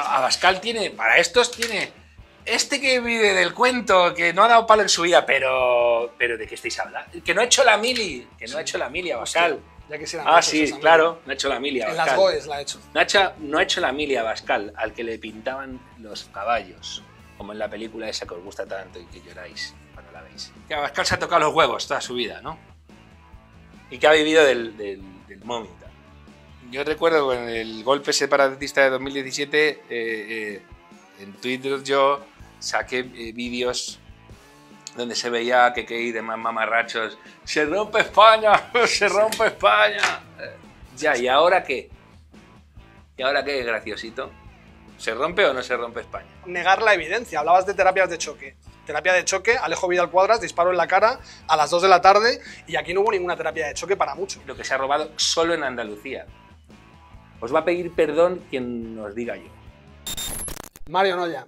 Abascal tiene, para estos tiene, este que vive del cuento, que no ha dado palo en su vida, pero, pero ¿de qué estáis hablando? Que no ha hecho la mili, que no ha hecho la mili, Abascal. ya que ah, sí, claro, no ha hecho la mili, Abascal. En las Goes la ha hecho. No ha hecho, no ha hecho la mili, Abascal, al que le pintaban los caballos, como en la película esa que os gusta tanto y que lloráis cuando la veis. Que Abascal se ha tocado los huevos toda su vida, ¿no? Y que ha vivido del, del, yo recuerdo en el golpe separatista de 2017, eh, eh, en Twitter yo saqué eh, vídeos donde se veía que qué y demás mamarrachos, se rompe España, se rompe España. Ya, ¿y ahora qué? ¿Y ahora qué, graciosito? ¿Se rompe o no se rompe España? Negar la evidencia, hablabas de terapias de choque terapia de choque, Alejo Vidal Cuadras, disparo en la cara a las 2 de la tarde y aquí no hubo ninguna terapia de choque para mucho. Lo que se ha robado solo en Andalucía. Os va a pedir perdón quien nos diga yo. Mario Noya,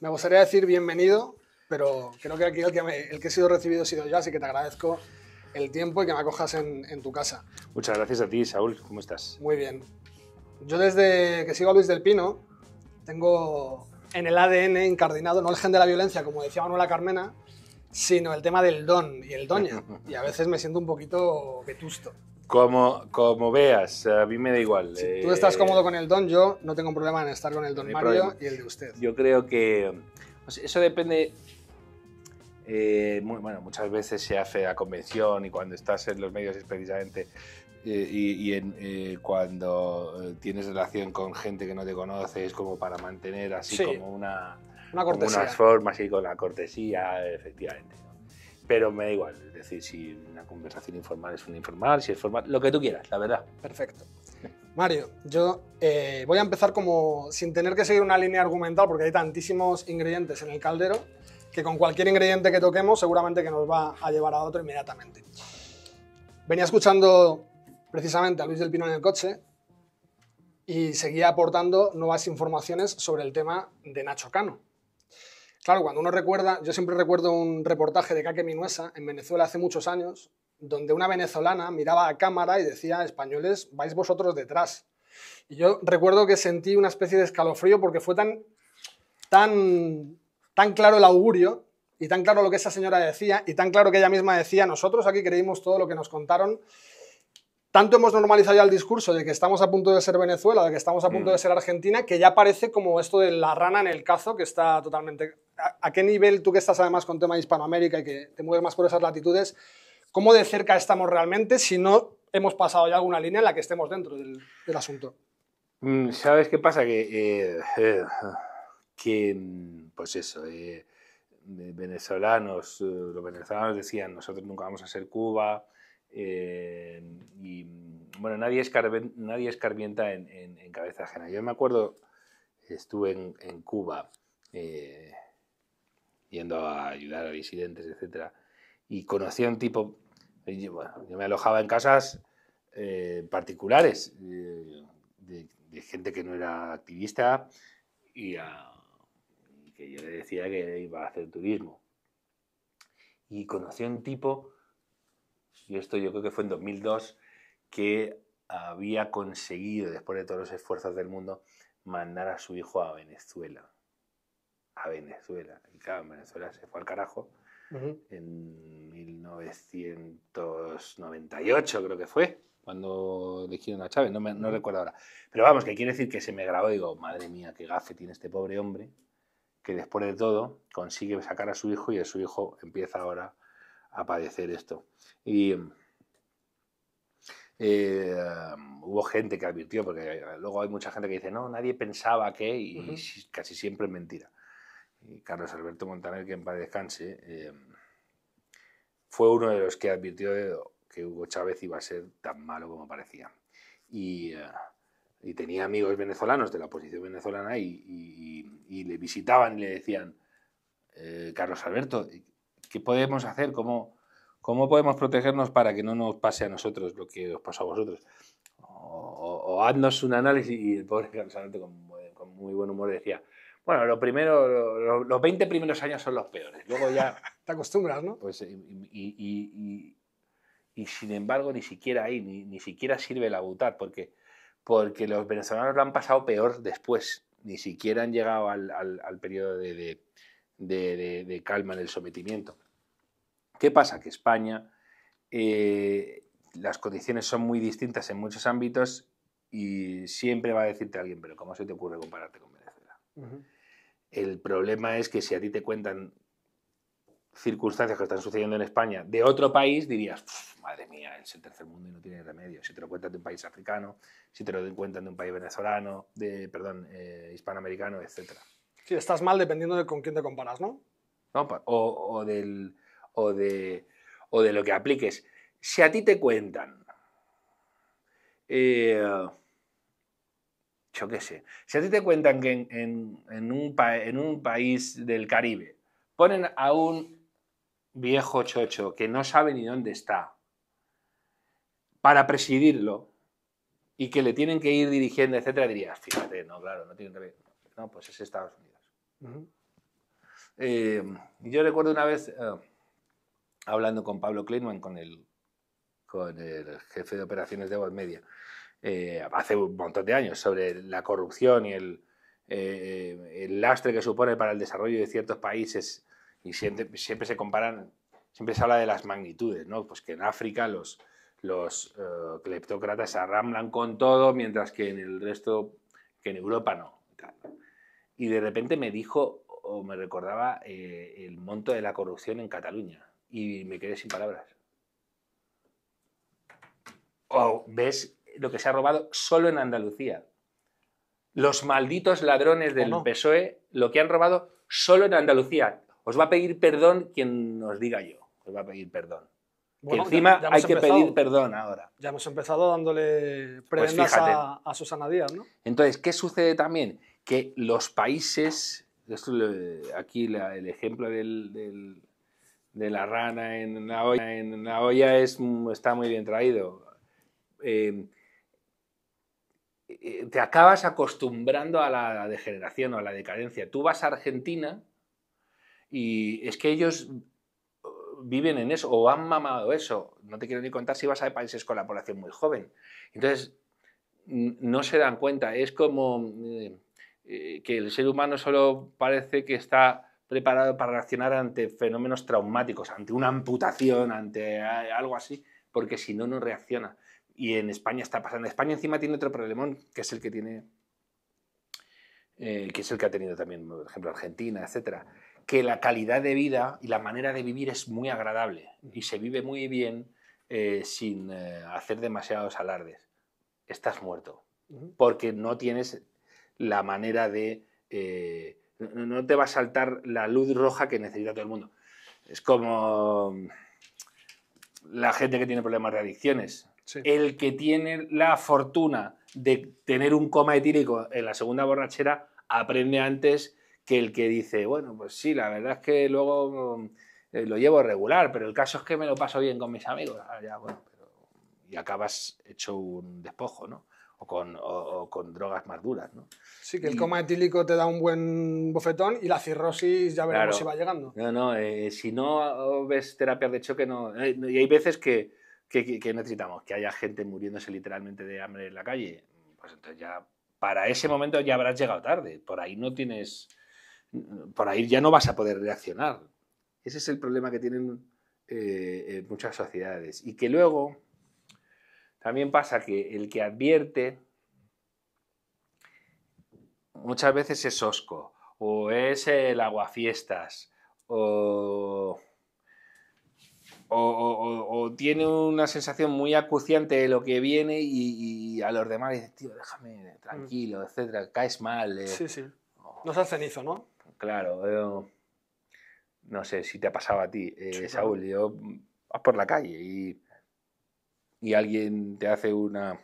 me gustaría decir bienvenido, pero creo que aquí el que, he sido recibido ha sido yo, así que te agradezco el tiempo y que me acojas en, tu casa. Muchas gracias a ti, Saúl. ¿Cómo estás? Muy bien. Yo desde que sigo a Luis del Pino, tengo en el ADN encardinado no el gen de la violencia, como decía Manuela Carmena, sino el tema del don y el doña. Y a veces me siento un poquito vetusto. Como, como veas, a mí me da igual. Si tú estás cómodo eh, con el don, yo no tengo problema en estar con el don Mario y el de usted. Yo creo que eso depende. Eh, muy, bueno, muchas veces se hace a convención y cuando estás en los medios es precisamente eh, y, en, cuando tienes relación con gente que no te conoce es como para mantener así como una, una cortesía. formas y con la cortesía, efectivamente pero me da igual. Es decir, si una conversación informal es una informal, si es formal, lo que tú quieras, la verdad. Perfecto. Mario, yo eh, voy a empezar como sin tener que seguir una línea argumental porque hay tantísimos ingredientes en el caldero que con cualquier ingrediente que toquemos seguramente que nos va a llevar a otro inmediatamente. Venía escuchando precisamente a Luis del Pino en el coche y seguía aportando nuevas informaciones sobre el tema de Nacho Cano Claro, cuando uno recuerda, yo siempre recuerdo un reportaje de Kake Minuesa en Venezuela hace muchos años, donde una venezolana miraba a cámara y decía, españoles, vais vosotros detrás. Y yo recuerdo que sentí una especie de escalofrío porque fue tan, tan, tan claro el augurio y tan claro lo que esa señora decía y tan claro que ella misma decía, nosotros aquí creímos todo lo que nos contaron. Tanto hemos normalizado ya el discurso de que estamos a punto de ser Venezuela, de que estamos a punto mm. de ser Argentina, que ya parece como esto de la rana en el cazo que está totalmente a, qué nivel, tú que estás además con tema de Hispanoamérica y que te mueves más por esas latitudes, cómo de cerca estamos realmente si no hemos pasado ya alguna línea en la que estemos dentro del, asunto? Mm, ¿Sabes qué pasa? Que, eh, eh, pues eso, eh, venezolanos, los venezolanos decían, nosotros nunca vamos a ser Cuba, y bueno, nadie, es en, cabeza ajena. Yo me acuerdo, estuve en, Cuba yendo a ayudar a disidentes, etc. Y conocí a un tipo, yo, me alojaba en casas eh, particulares eh, de, gente que no era activista y, y que yo le decía que iba a hacer turismo. Y conocí a un tipo, y esto yo creo que fue en 2002, que había conseguido, después de todos los esfuerzos del mundo, mandar a su hijo a Venezuela. Venezuela. Y claro, Venezuela se fue al carajo. En 1998 creo que fue, cuando eligieron a Chávez, no, me, no recuerdo ahora. Pero vamos, que quiere decir que se me grabó y digo, madre mía, qué gafe tiene este pobre hombre, que después de todo consigue sacar a su hijo y a su hijo empieza ahora a padecer esto. Y eh, hubo gente que advirtió, porque luego hay mucha gente que dice, no, nadie pensaba que, y casi siempre es mentira. Carlos Alberto Montaner, que en paz descanse, eh, fue uno de los que advirtió que Hugo Chávez iba a ser tan malo como parecía. Y, eh, tenía amigos venezolanos de la oposición venezolana y, le visitaban y le decían, eh, Carlos Alberto, ¿qué podemos hacer? ¿Cómo, podemos protegernos para que no nos pase a nosotros lo que os pasó a vosotros? O, haznos un análisis y el pobre Carlos Alberto con muy buen humor decía, bueno, lo primero, los 20 primeros años son los peores. Luego ya. Te acostumbras, ¿no? Pues, eh, y, sin embargo, ni siquiera ahí, ni, ni siquiera sirve la ¿Por porque, porque los venezolanos lo han pasado peor después. Ni siquiera han llegado al, al, periodo de, de, de, calma en el sometimiento. ¿Qué pasa? Que España. Eh, las condiciones son muy distintas en muchos ámbitos y siempre va a decirte alguien, pero ¿cómo se te ocurre compararte con Venezuela? El problema es que si a ti te cuentan circunstancias que están sucediendo en España de otro país, dirías, madre mía, es el tercer mundo y no tiene remedio. Si te lo cuentan de un país africano, si te lo cuentan de un país venezolano, de, perdón, eh, hispanoamericano, etc. Sí, estás mal dependiendo de con quién te comparas, ¿no? o, del, o, de, o de lo que apliques. Si a ti te cuentan... Eh, yo qué sé, si a ti te cuentan que en, un, país del Caribe ponen a un viejo chocho que no sabe ni dónde está para presidirlo y que le tienen que ir dirigiendo, etcétera, dirías, fíjate, no, claro, no tiene que... No, pues es Estados Unidos. Eh, yo recuerdo una vez eh, hablando con Pablo Kleinman, con el, con el jefe de operaciones de Voz Media, eh, hace un montón de años sobre la corrupción y el, eh, el lastre que supone para el desarrollo de ciertos países y siempre, siempre, se comparan, siempre se habla de las magnitudes, ¿no? Pues que en África los, los eh, cleptócratas se arramblan con todo, mientras que en el resto, que en Europa no. Y de repente me dijo o me recordaba el monto de la corrupción en Cataluña y me quedé sin palabras. O ves lo que se ha robado solo en Andalucía. Los malditos ladrones del PSOE, lo que han robado solo en Andalucía. Os va a pedir perdón quien nos diga yo. Os va a pedir perdón. encima hay que pedir perdón ahora. Ya hemos empezado dándole pues prevención a, Susana Díaz, ¿no? Entonces, ¿qué sucede también? Que los países, aquí el ejemplo de la rana en la es, está muy bien traído. Eh, eh, te acabas acostumbrando a la degeneración o a la decadencia. Tú vas a Argentina y es que ellos eh, viven en eso o han mamado eso. No te quiero ni contar si vas a países con la población muy joven. Entonces, no se dan cuenta. Es como eh, que el ser humano solo parece que está preparado para reaccionar ante fenómenos traumáticos, ante una amputación, ante algo así, porque si no, no reacciona. Y en España está pasando. España encima tiene otro problemón, que es el que tiene, eh, que es el que ha tenido también, por ejemplo, Argentina, etcétera, que la calidad de vida y la manera de vivir es muy agradable y se vive muy bien eh, sin eh, hacer demasiados alardes. Estás muerto porque no tienes la manera de no te va a saltar la luz roja que necesita todo el mundo. Es como la gente que tiene problemas de adicciones. El que tiene la fortuna de tener un coma etílico en la segunda borrachera aprende antes que el que dice, bueno, pues sí, la verdad es que luego mm, eh, lo llevo regular, pero el caso es que me lo paso bien con mis amigos. Ah, y acabas hecho un despojo, ¿no? O con, drogas más duras. ¿no? Sí, que el coma etílico te da un buen bofetón y la cirrosis ya veremos si va llegando. No, no, eh, si no eh, ves terapias de choque, no. y hay veces que, ¿Qué, necesitamos? Que haya gente muriéndose literalmente de hambre en la calle. Pues entonces ya, para ese momento ya habrás llegado tarde. Por ahí no tienes, por ahí ya no vas a poder reaccionar. Ese es el problema que tienen eh, muchas sociedades. Y que luego también pasa que el que advierte muchas veces es osco, o es el aguafiestas, o o, tiene una sensación muy acuciante de lo que viene y, a los demás dices, tío, déjame tranquilo, mm. etcétera, caes mal. Eh". Sí, sí. No seas cenizo, ¿no? Claro, no sé si te ha pasado a ti, eh, Saúl, yo vas por la calle y, alguien te hace una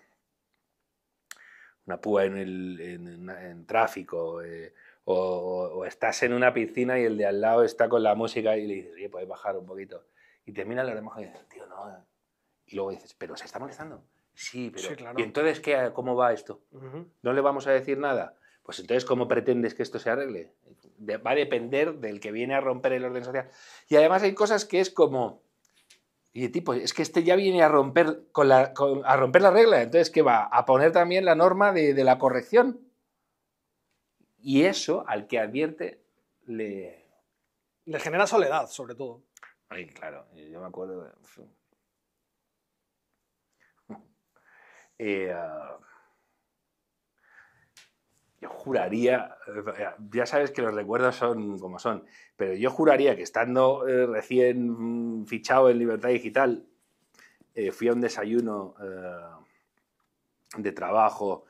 una púa en el en, tráfico eh, o, estás en una piscina y el de al lado está con la música y le dices, oye, puedes bajar un poquito y termina la demás y dices, tío, no. Y luego dices, pero se está molestando. Sí, pero. ¿Y entonces qué, cómo va esto? ¿No le vamos a decir nada? Pues entonces, ¿cómo pretendes que esto se arregle? va a depender del que viene a romper el orden social. Y además hay cosas que es como. Y tipo, es que este ya viene a romper, con la, a romper la regla. Entonces, ¿qué va? A poner también la norma de, de la corrección. Y eso al que advierte le. Le genera soledad, sobre todo. Ay, claro, eh, yo me acuerdo de... Eh, ah, yo juraría, eh, ya sabes que los recuerdos son como son, pero yo juraría que estando recién mm, fichado en Libertad Digital, fui a un desayuno de trabajo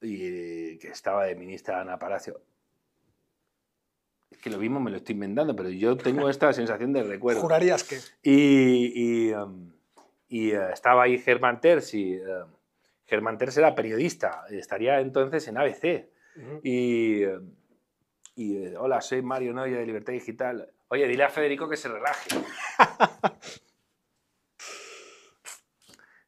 y que estaba de ministra Ana Palacio que lo mismo me lo estoy inventando, pero yo tengo esta sensación de recuerdo. ¿Jurarías que? Y, y, um, eh, estaba ahí Germán Terz y eh, Germán Terz era periodista, estaría entonces en ABC. Y, eh, hola, soy Mario Noya de Libertad Digital. Oye, dile a Federico que se relaje.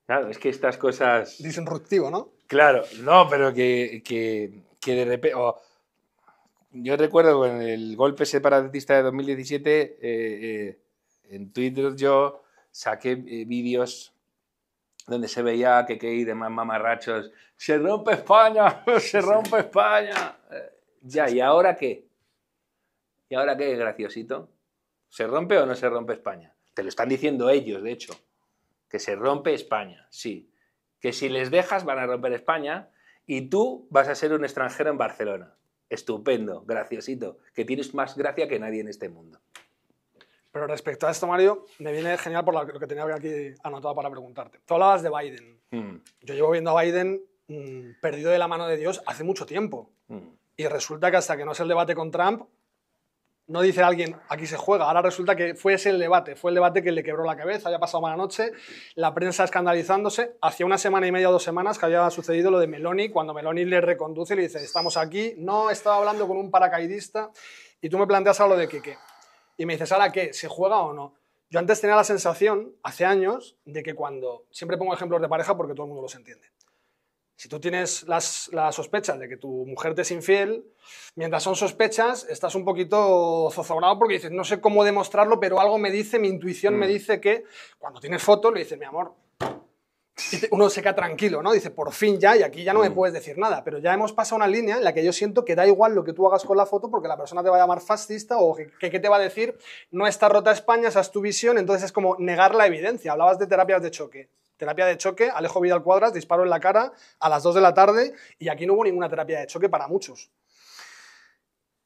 Claro, es que estas cosas. Disruptivo, ¿no? Claro, no, pero que, que, de repente. Yo recuerdo en el golpe separatista de 2017, eh, eh, en Twitter yo saqué eh, vídeos donde se veía que y demás mamarrachos, se rompe España, se rompe España. Ya, ¿y ahora qué? ¿Y ahora qué, graciosito? ¿Se rompe o no se rompe España? Te lo están diciendo ellos, de hecho, que se rompe España, sí. Que si les dejas van a romper España y tú vas a ser un extranjero en Barcelona estupendo, graciosito, que tienes más gracia que nadie en este mundo. Pero respecto a esto, Mario, me viene genial por lo que tenía aquí anotado para preguntarte. Tú hablabas de Biden. Hmm. Yo llevo viendo a Biden mm, perdido de la mano de Dios hace mucho tiempo. Hmm. Y resulta que hasta que no es el debate con Trump, no dice alguien, aquí se juega. Ahora resulta que fue ese el debate, fue el debate que le quebró la cabeza, había pasado mala noche, la prensa escandalizándose. Hacía una semana y media o dos semanas que había sucedido lo de Meloni, cuando Meloni le reconduce y le dice, estamos aquí, no, estaba hablando con un paracaidista, y tú me planteas algo de qué. Y me dices, ¿ahora qué? ¿Se juega o no? Yo antes tenía la sensación, hace años, de que cuando, siempre pongo ejemplos de pareja porque todo el mundo los entiende si tú tienes las, sospechas de que tu mujer te es infiel, mientras son sospechas, estás un poquito zozobrado porque dices, no sé cómo demostrarlo, pero algo me dice, mi intuición me mm. dice que cuando tienes fotos le dices, mi amor, uno se queda tranquilo, ¿no? Dice, por fin ya, y aquí ya no me mm. puedes decir nada. Pero ya hemos pasado una línea en la que yo siento que da igual lo que tú hagas con la foto porque la persona te va a llamar fascista o que, te va a decir, no está rota España, esa es tu visión, entonces es como negar la evidencia. Hablabas de terapias de choque Terapia de choque, Alejo Vidal Cuadras, disparo en la cara a las 2 de la tarde y aquí no hubo ninguna terapia de choque para muchos.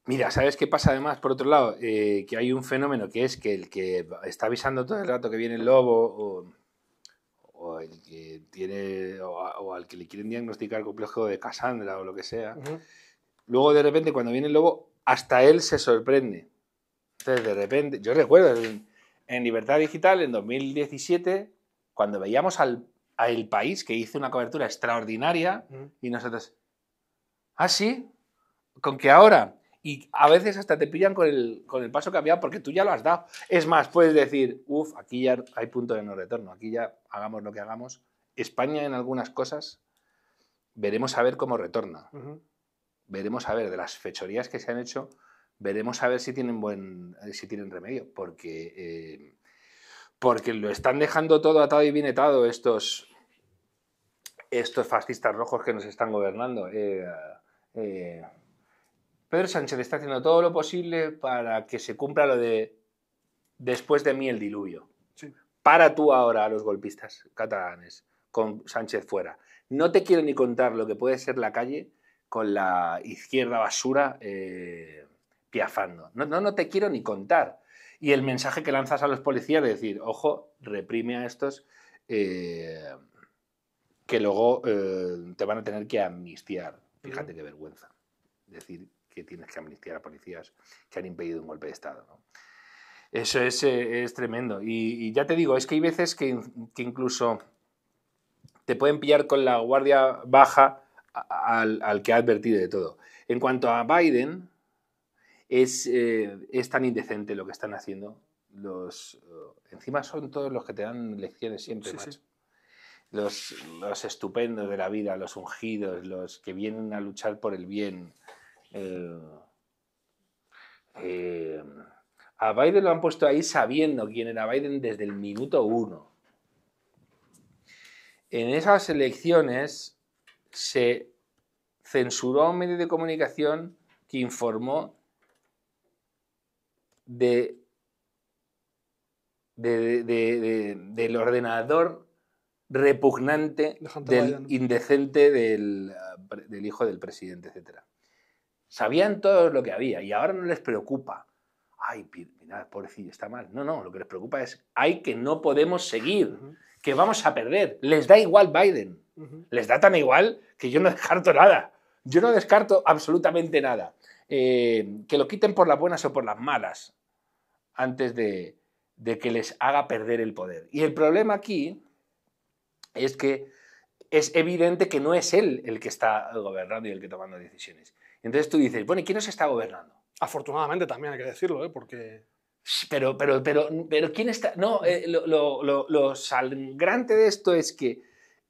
Mira, ¿sabes qué pasa además? Por otro lado, eh, que hay un fenómeno que es que el que está avisando todo el rato que viene el lobo o, que tiene o, al que le quieren diagnosticar complejo de Cassandra o lo que sea, luego de repente cuando viene el lobo, hasta él se sorprende. Entonces, de repente, yo recuerdo en, en Libertad Digital en 2017 cuando veíamos al, País, que hizo una cobertura extraordinaria, y nosotros, ah, sí, con que ahora. Y a veces hasta te pillan con el, con el paso cambiado porque tú ya lo has dado. Es más, puedes decir, uff, aquí ya hay punto de no retorno, aquí ya hagamos lo que hagamos. España en algunas cosas veremos a ver cómo retorna. Veremos a ver de las fechorías que se han hecho, veremos a ver si tienen buen, si tienen remedio, porque eh, porque lo están dejando todo atado y bien estos, estos fascistas rojos que nos están gobernando. Eh, eh, Pedro Sánchez está haciendo todo lo posible para que se cumpla lo de después de mí el diluvio. Para tú ahora a los golpistas catalanes con Sánchez fuera. No te quiero ni contar lo que puede ser la calle con la izquierda basura eh, piafando. no, no te quiero ni contar y el mensaje que lanzas a los policías de decir, ojo, reprime a estos eh, que luego eh, te van a tener que amnistiar. Fíjate qué vergüenza. Decir que tienes que amnistiar a policías que han impedido un golpe de Estado. Eso es, eh, tremendo. Y, ya te digo, es que hay veces que, incluso te pueden pillar con la guardia baja al, al, que ha advertido de todo. En cuanto a Biden, eh, es, tan indecente lo que están haciendo. Los, eh, encima son todos los que te dan lecciones siempre, macho. Los, estupendos de la vida, los ungidos, los que vienen a luchar por el bien. Eh, a Biden lo han puesto ahí sabiendo quién era Biden desde el minuto uno. En esas elecciones se censuró un medio de comunicación que informó de, del ordenador repugnante, del indecente eh, del, hijo del presidente, etc. Sabían todo lo que había y ahora no les preocupa ay, mira, pobrecillo, está mal. No, no, lo que les preocupa es, hay que no podemos seguir, que vamos a perder. Les da igual Biden, les da tan igual que yo no descarto nada. Yo no descarto absolutamente nada. Eh, que lo quiten por las buenas o por las malas, antes de, que les haga perder el poder. Y el problema aquí es que es evidente que no es él el que está gobernando y el que tomando decisiones. Entonces tú dices, bueno, ¿y quién os está gobernando? Afortunadamente también hay que decirlo, ¿eh? porque... Pero, pero, pero, pero ¿quién está...? No, eh, lo, sangrante de esto es que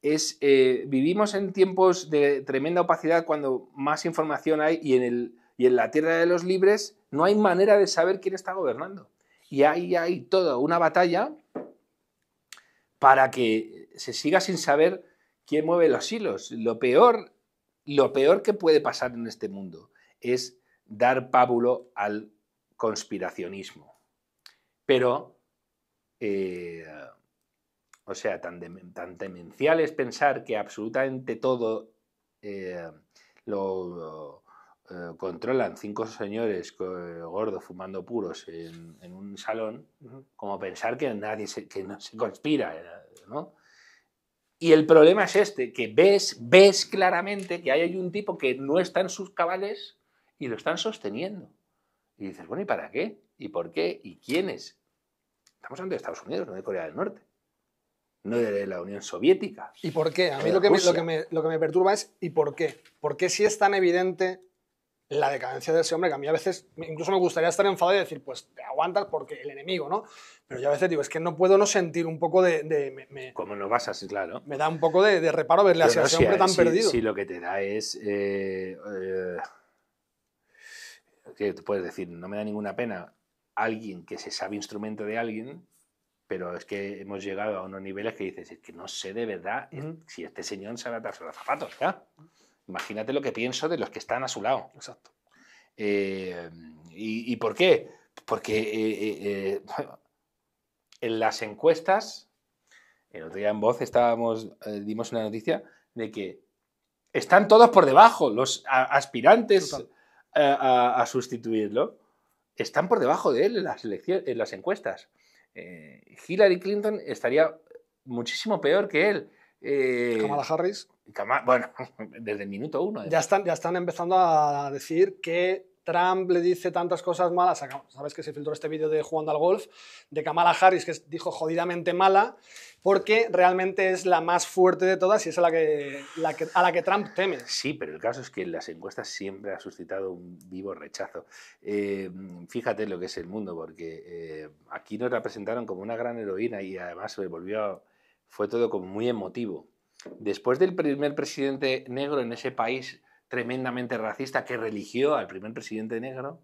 es, eh, vivimos en tiempos de tremenda opacidad cuando más información hay y en el y en la tierra de los libres no hay manera de saber quién está gobernando. Y ahí hay toda una batalla para que se siga sin saber quién mueve los hilos. Lo peor, lo peor que puede pasar en este mundo es dar pábulo al conspiracionismo. Pero, eh, o sea, tan, demencial es pensar que absolutamente todo eh, lo, eh, controlan cinco señores eh, gordos fumando puros en, un salón, como pensar que nadie se, que no se conspira, eh, ¿no? Y el problema es este, que ves, ves claramente que hay un tipo que no está en sus cabales y lo están sosteniendo. Y dices, bueno, ¿y para qué? ¿Y por qué? ¿Y quiénes? Estamos hablando de Estados Unidos, no de Corea del Norte no de la Unión Soviética. ¿Y por qué? A mí lo que, me, lo, que me, lo que, me, perturba es ¿y por qué? ¿Por qué si es tan evidente la decadencia de ese hombre, que a mí a veces incluso me gustaría estar enfadado y decir, pues te aguantas porque el enemigo, ¿no? Pero yo a veces digo, es que no puedo no sentir un poco de... Como no vas así, claro. Me da un poco de, reparo verle así a ese hombre tan perdido. Sí, si lo que te da es... Eh, eh puedes decir? No me da ninguna pena alguien que se sabe instrumento de alguien, pero es que hemos llegado a unos niveles que dices, es que no sé de verdad si este señor sabe atarse los zapatos, ¿ya? imagínate lo que pienso de los que están a su lado. Exacto. Eh, y, por qué? Porque eh, eh, en las encuestas, el otro día en voz estábamos, dimos una noticia de que están todos por debajo, los aspirantes a, sustituirlo, están por debajo de él las, en las encuestas. Hillary Clinton estaría muchísimo peor que él. Eh, Kamala Harris. bueno, desde el minuto uno. Ya están, ya están empezando a decir que Trump le dice tantas cosas malas. Sabes que se filtró este vídeo de jugando al golf, de Kamala Harris, que dijo jodidamente mala, porque realmente es la más fuerte de todas y es a la que, la a la que Trump teme. Sí, pero el caso es que en las encuestas siempre ha suscitado un vivo rechazo. Eh, fíjate lo que es el mundo, porque eh, aquí nos la presentaron como una gran heroína y además se volvió. A fue todo como muy emotivo. Después del primer presidente negro en ese país tremendamente racista que religió al primer presidente negro,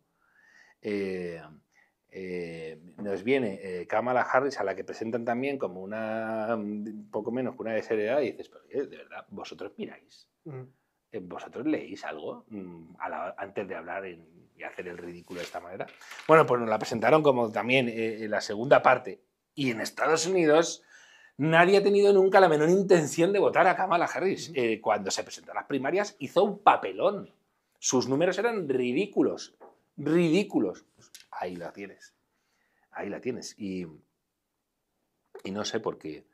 eh, eh, nos viene eh, Kamala Harris, a la que presentan también como una, mm, poco menos que una seriedad y dices, pero de verdad, vosotros miráis, mm. vosotros leéis algo mm, antes de hablar y hacer el ridículo de esta manera. Bueno, pues nos la presentaron como también la segunda parte, y en Estados Unidos nadie ha tenido nunca la menor intención de votar a Kamala Harris. Eh, cuando se presentó a las primarias hizo un papelón. Sus números eran ridículos, ridículos. ahí la tienes, ahí la tienes. Y, y no sé por qué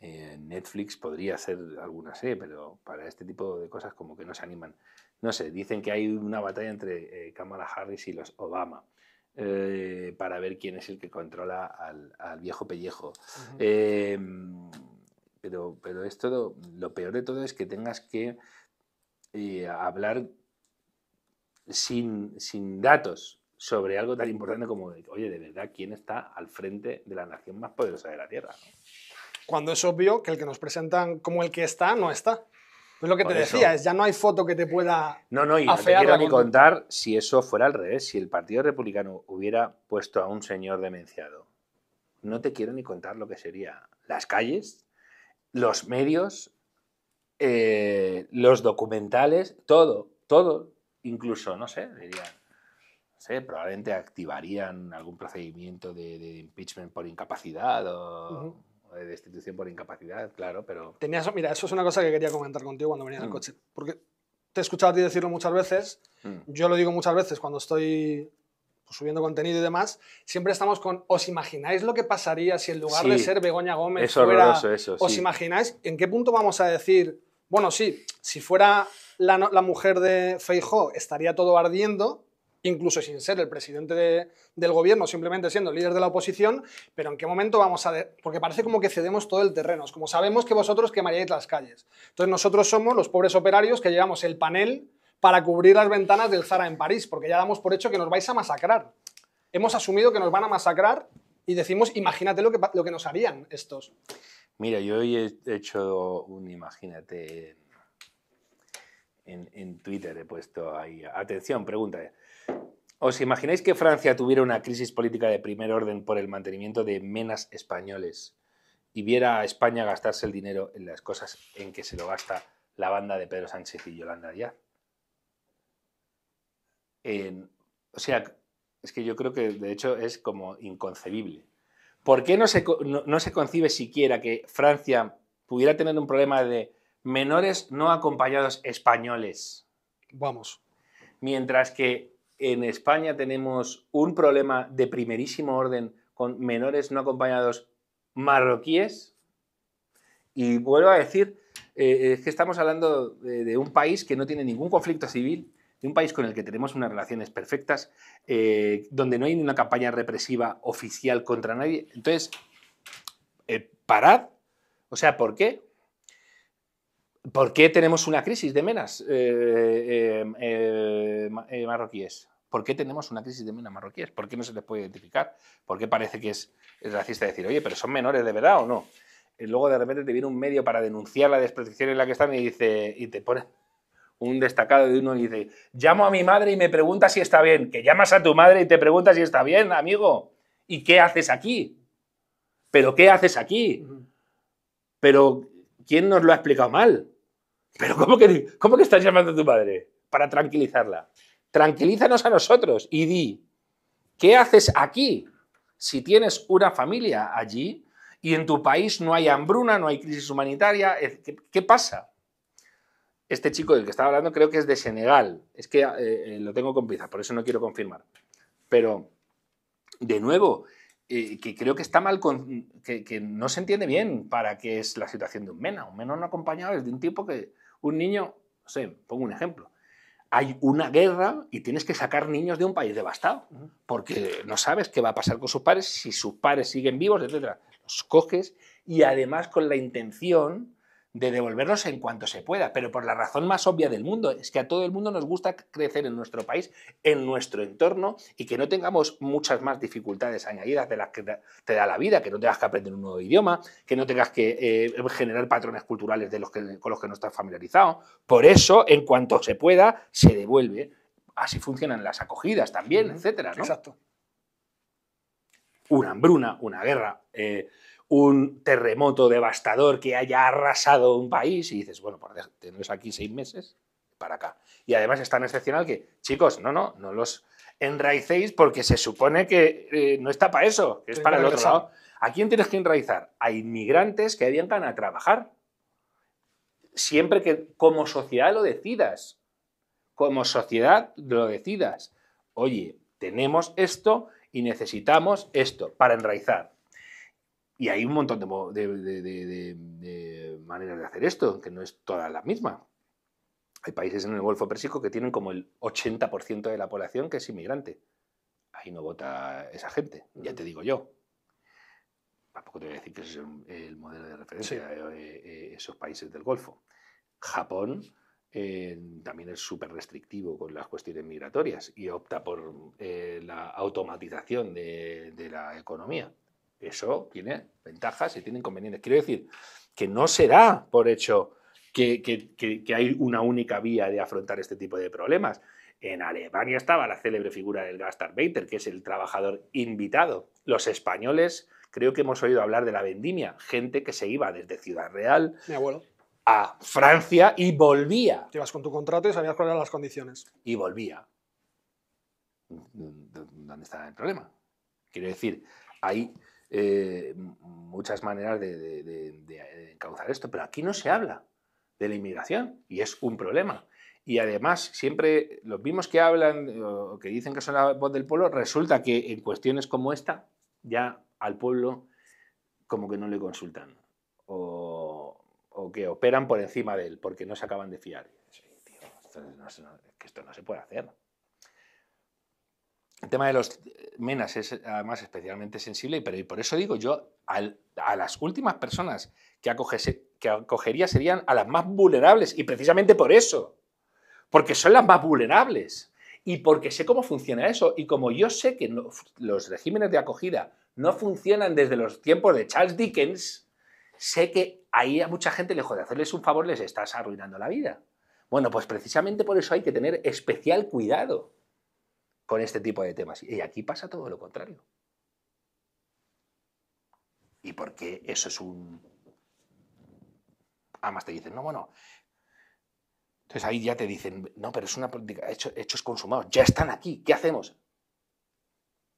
eh, Netflix podría hacer alguna serie, eh, pero para este tipo de cosas como que no se animan. No sé, dicen que hay una batalla entre Kamala Harris y los Obama. Eh, para ver quién es el que controla al, viejo pellejo. Em, pero, pero lo peor de todo es que tengas que eh, hablar sin, sin datos sobre algo tan importante como, oye, de verdad, ¿quién está al frente de la nación más poderosa de la Tierra? Cuando es obvio que el que nos presentan como el que está, no está. Pues lo que te decía, es ya no hay foto que te pueda. No, no, y no te quiero ni contar si eso fuera al revés, si el Partido Republicano hubiera puesto a un señor demenciado. No te quiero ni contar lo que sería las calles, los medios, eh, los documentales, todo, todo. Incluso, no sé, dirían, no sé, probablemente activarían algún procedimiento de, impeachment por incapacidad o de destitución por incapacidad, claro, pero... Tenías, mira, eso es una cosa que quería comentar contigo cuando venía del mm. coche, porque te he escuchado a ti decirlo muchas veces, mm. yo lo digo muchas veces cuando estoy pues, subiendo contenido y demás, siempre estamos con, ¿os imagináis lo que pasaría si en lugar de ser Begoña Gómez fuera... Eso, ¿Os imagináis en qué punto vamos a decir, bueno, sí, si fuera la, mujer de Feijó estaría todo ardiendo, incluso sin ser el presidente del gobierno, simplemente siendo líder de la oposición, pero en qué momento vamos a... porque parece como que cedemos todo el terreno, es como sabemos que vosotros quemaríais las calles. Entonces nosotros somos los pobres operarios que llevamos el panel para cubrir las ventanas del Zara en París, porque ya damos por hecho que nos vais a masacrar. Hemos asumido que nos van a masacrar y decimos, imagínate lo que, lo que nos harían estos. Mira, yo hoy he hecho un imagínate en, Twitter, he puesto ahí, atención, pregunta, ¿Os imagináis que Francia tuviera una crisis política de primer orden por el mantenimiento de menas españoles y viera a España gastarse el dinero en las cosas en que se lo gasta la banda de Pedro Sánchez y Yolanda Díaz? o sea, es que yo creo que de hecho es como inconcebible. ¿Por qué no se, no se concibe siquiera que Francia pudiera tener un problema de menores no acompañados españoles? Vamos. Mientras que en España tenemos un problema de primerísimo orden con menores no acompañados marroquíes. Y vuelvo a decir, eh, es que estamos hablando de, un país que no tiene ningún conflicto civil, de un país con el que tenemos unas relaciones perfectas, eh, donde no hay una campaña represiva oficial contra nadie. Entonces, eh, parad. O sea, ¿por qué? ¿Por qué tenemos una crisis de menas eh, eh, eh, marroquíes? ¿Por qué tenemos una crisis de menas marroquíes? ¿Por qué no se les puede identificar? ¿Por qué parece que es, racista decir, oye, pero son menores de verdad o no? Y luego de repente te viene un medio para denunciar la desprotección en la que están y, dice, y te pone un destacado de uno y dice, llamo a mi madre y me pregunta si está bien. Que llamas a tu madre y te pregunta si está bien, amigo. ¿Y qué haces aquí? ¿Pero qué haces aquí? Pero ¿quién nos lo ha explicado mal? Pero ¿cómo que, ¿cómo que estás llamando a tu madre? Para tranquilizarla. Tranquilízanos a nosotros y di, ¿qué haces aquí? Si tienes una familia allí y en tu país no hay hambruna, no hay crisis humanitaria, eh, ¿qué, pasa? Este chico del que estaba hablando creo que es de Senegal. Es que eh, eh, lo tengo con pizza, por eso no quiero confirmar. Pero, de nuevo, que creo que está mal, que, que, no se entiende bien para qué es la situación de un MENA. Un MENA no acompañado es de un tipo que, un niño, no sé, pongo un ejemplo. Hay una guerra y tienes que sacar niños de un país devastado, porque no sabes qué va a pasar con sus padres, si sus padres siguen vivos, etc. Los coges y además con la intención de devolvernos en cuanto se pueda, pero por la razón más obvia del mundo, es que a todo el mundo nos gusta crecer en nuestro país, en nuestro entorno y que no tengamos muchas más dificultades añadidas de las que te da la vida, que no tengas que aprender un nuevo idioma, que no tengas que eh, generar patrones culturales de los que, con los que no estás familiarizado. Por eso, en cuanto se pueda, se devuelve. Así funcionan las acogidas también, etcétera, Exacto. Una hambruna, una guerra, eh, un terremoto devastador que haya arrasado un país y dices, bueno, pues tenéis aquí seis meses para acá. Y además es tan excepcional que, chicos, no, no, no los enraicéis porque se supone que eh, no está para eso, es para el otro lado. ¿A quién tienes que enraizar? A inmigrantes que avientan a trabajar. Siempre que como sociedad lo decidas. Como sociedad lo decidas. Oye, tenemos esto y necesitamos esto para enraizar. Y hay un montón de, maneras de hacer esto, que no es todas la misma. Hay países en el Golfo Pérsico que tienen como el 80% de la población que es inmigrante. Ahí no vota esa gente, ya te digo yo. Tampoco te voy a decir que ese es el modelo de referencia de eh, eh, esos países del Golfo. Japón eh, también es súper restrictivo con las cuestiones migratorias y opta por la automatización de la economía. Eso tiene ventajas y tiene inconvenientes. Quiero decir que no será por hecho que, hay una única vía de afrontar este tipo de problemas. En Alemania estaba la célebre figura del Gastarbeiter, que es el trabajador invitado. Los españoles creo que hemos oído hablar de la vendimia, gente que se iba desde Ciudad Real Mi a Francia y volvía. Te ibas con tu contrato y sabías cuáles eran las condiciones. Y volvía. ¿Dónde está el problema? Quiero decir, hay eh, muchas maneras de, de, encauzar esto, pero aquí no se habla de la inmigración y es un problema. Y además, siempre los mismos que hablan eh, o que dicen que son la voz del pueblo, resulta que en cuestiones como esta, ya al pueblo como que no le consultan o, que operan por encima de él porque no se acaban de fiar. esto no se puede hacer. El tema de los eh, menas es eh, además especialmente sensible, pero y por eso digo yo, a las últimas personas que, acogería serían a las más vulnerables, y precisamente por eso, porque son las más vulnerables, y porque sé cómo funciona eso, y como yo sé que los regímenes de acogida no funcionan desde los tiempos de Charles Dickens, sé que ahí a mucha gente lejos de hacerles un favor, les estás arruinando la vida. Bueno, pues precisamente por eso hay que tener especial cuidado con este tipo de temas. Y aquí pasa todo lo contrario. Y por qué eso es un... Además te dicen, no, bueno... Entonces ahí ya te dicen, no, pero es una política, hechos, consumados, ya están aquí, ¿qué hacemos?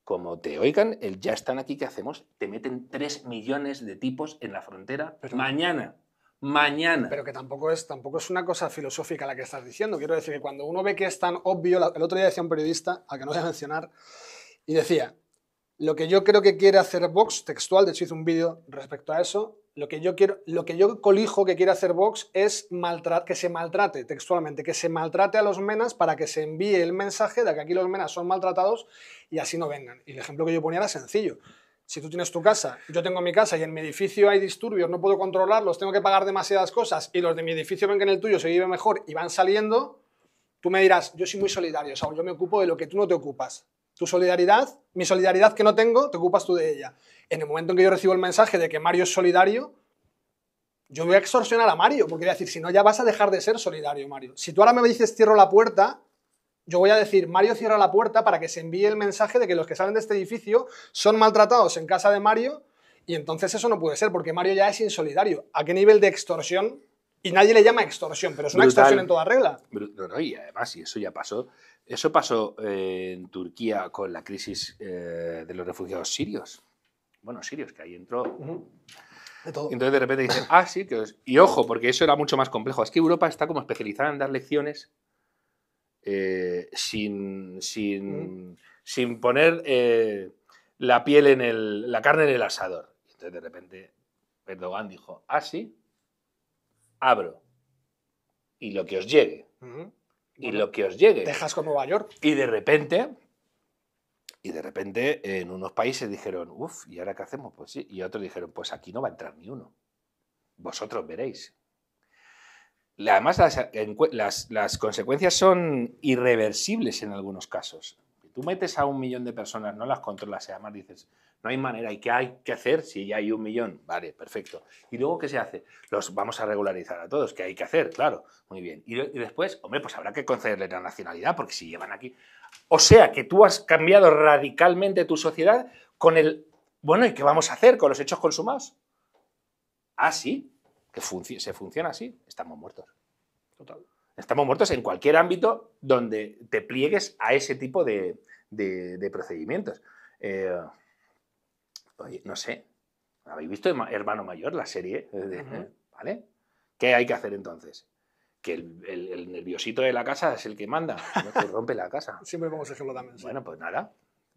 Como te oigan, el ya están aquí, ¿qué hacemos? Te meten 3 millones de tipos en la frontera mañana mañana. Pero que tampoco es, tampoco es una cosa filosófica la que estás diciendo. Quiero decir que cuando uno ve que es tan obvio, el otro día decía un periodista, al que no voy a mencionar, y decía, lo que yo creo que quiere hacer Vox, textual, de hecho hice un vídeo respecto a eso, lo que yo quiero, lo que yo colijo que quiere hacer Vox es que se maltrate textualmente, que se maltrate a los menas para que se envíe el mensaje de que aquí los menas son maltratados y así no vengan. Y el ejemplo que yo ponía era sencillo si tú tienes tu casa, yo tengo mi casa y en mi edificio hay disturbios, no puedo controlarlos, tengo que pagar demasiadas cosas y los de mi edificio ven que en el tuyo se vive mejor y van saliendo, tú me dirás, yo soy muy solidario, o sea, yo me ocupo de lo que tú no te ocupas. Tu solidaridad, mi solidaridad que no tengo, te ocupas tú de ella. En el momento en que yo recibo el mensaje de que Mario es solidario, yo voy a extorsionar a Mario, porque voy a decir, si no, ya vas a dejar de ser solidario, Mario. Si tú ahora me dices, cierro la puerta, yo voy a decir, Mario cierra la puerta para que se envíe el mensaje de que los que salen de este edificio son maltratados en casa de Mario y entonces eso no puede ser porque Mario ya es insolidario. ¿A qué nivel de extorsión? Y nadie le llama extorsión, pero es una extorsión en toda regla. No, y además, y eso ya pasó. Eso pasó eh, en Turquía con la crisis eh, de los refugiados sirios. Bueno, sirios, que ahí entró... De todo. Entonces de repente dicen, ah, sí, que y ojo, porque eso era mucho más complejo. Es que Europa está como especializada en dar lecciones eh, sin, sin, poner eh, la piel en el, la carne en el asador. Entonces de repente Erdogan dijo, ah, sí, abro. Y lo que os llegue. Y lo que os llegue. dejas con Nueva York. Y de repente, y de repente en unos países dijeron, uff, ¿y ahora qué hacemos? Pues sí. Y otros dijeron, pues aquí no va a entrar ni uno. Vosotros veréis además las, consecuencias son irreversibles en algunos casos. tú metes a un millón de personas, no las controlas, además dices, no hay manera, ¿y qué hay que hacer si ya hay un millón? Vale, perfecto. ¿Y luego qué se hace? Los vamos a regularizar a todos, ¿qué hay que hacer? Claro, muy bien. Y, después, hombre, pues habrá que concederle la nacionalidad, porque si llevan aquí... O sea, que tú has cambiado radicalmente tu sociedad con el, bueno, ¿y qué vamos a hacer con los hechos consumados? Ah, sí, que se funciona así, estamos muertos. Total. Estamos muertos en cualquier ámbito donde te pliegues a ese tipo de, procedimientos. Eh, no sé, ¿habéis visto Hermano Mayor, la serie? ¿eh? ¿Vale? ¿Qué hay que hacer entonces? Que el, nerviosito de la casa es el que manda, que rompe la casa. Siempre vamos a ejemplo también. Bueno, pues nada,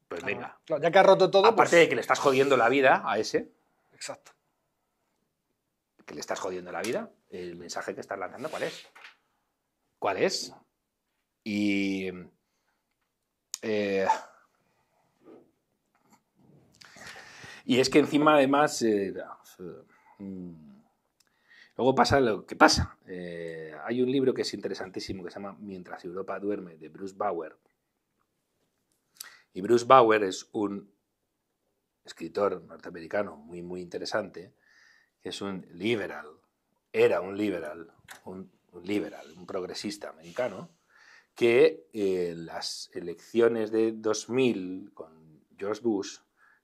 pues ah, venga. ya que ha roto todo. Aparte pues- de que le estás jodiendo la vida a ese. Exacto le estás jodiendo la vida, el mensaje que estás lanzando, ¿cuál es? ¿Cuál es? Y... Eh, y es que encima, además, eh, mm, luego pasa lo que pasa. Eh, hay un libro que es interesantísimo que se llama Mientras Europa duerme, de Bruce Bauer. Y Bruce Bauer es un escritor norteamericano muy, muy interesante es un liberal, era un liberal, un, liberal, un progresista americano, que eh, las elecciones de 2000 con George Bush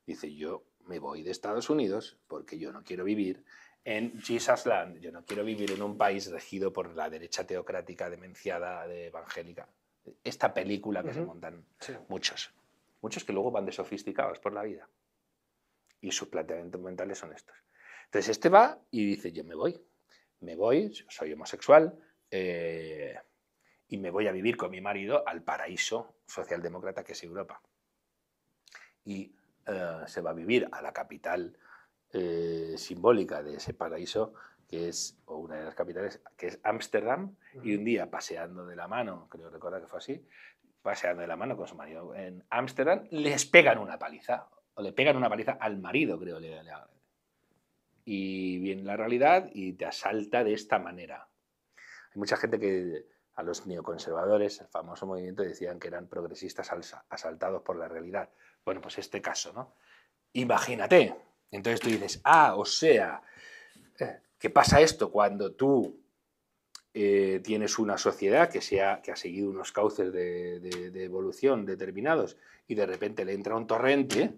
dice yo me voy de Estados Unidos porque yo no quiero vivir en Jesus Land, yo no quiero vivir en un país regido por la derecha teocrática demenciada de evangélica. Esta película que se montan muchos, muchos que luego van de sofisticados por la vida y sus planteamientos mentales son estos. Entonces este va y dice, yo me voy, me voy, soy homosexual, eh, y me voy a vivir con mi marido al paraíso socialdemócrata que es Europa. Y eh, se va a vivir a la capital eh, simbólica de ese paraíso, que es, o una de las capitales, que es Ámsterdam, y un día paseando de la mano, creo recordar que fue así, paseando de la mano con su marido en Ámsterdam, les pegan una paliza, o le pegan una paliza al marido, creo, le, y viene la realidad y te asalta de esta manera. Hay mucha gente que a los neoconservadores, el famoso movimiento, decían que eran progresistas asaltados por la realidad. Bueno, pues este caso, ¿no? Imagínate. Entonces tú dices, ah, o sea, eh, ¿qué pasa esto cuando tú eh, tienes una sociedad que, sea, que ha seguido unos cauces de, evolución determinados y de repente le entra un torrente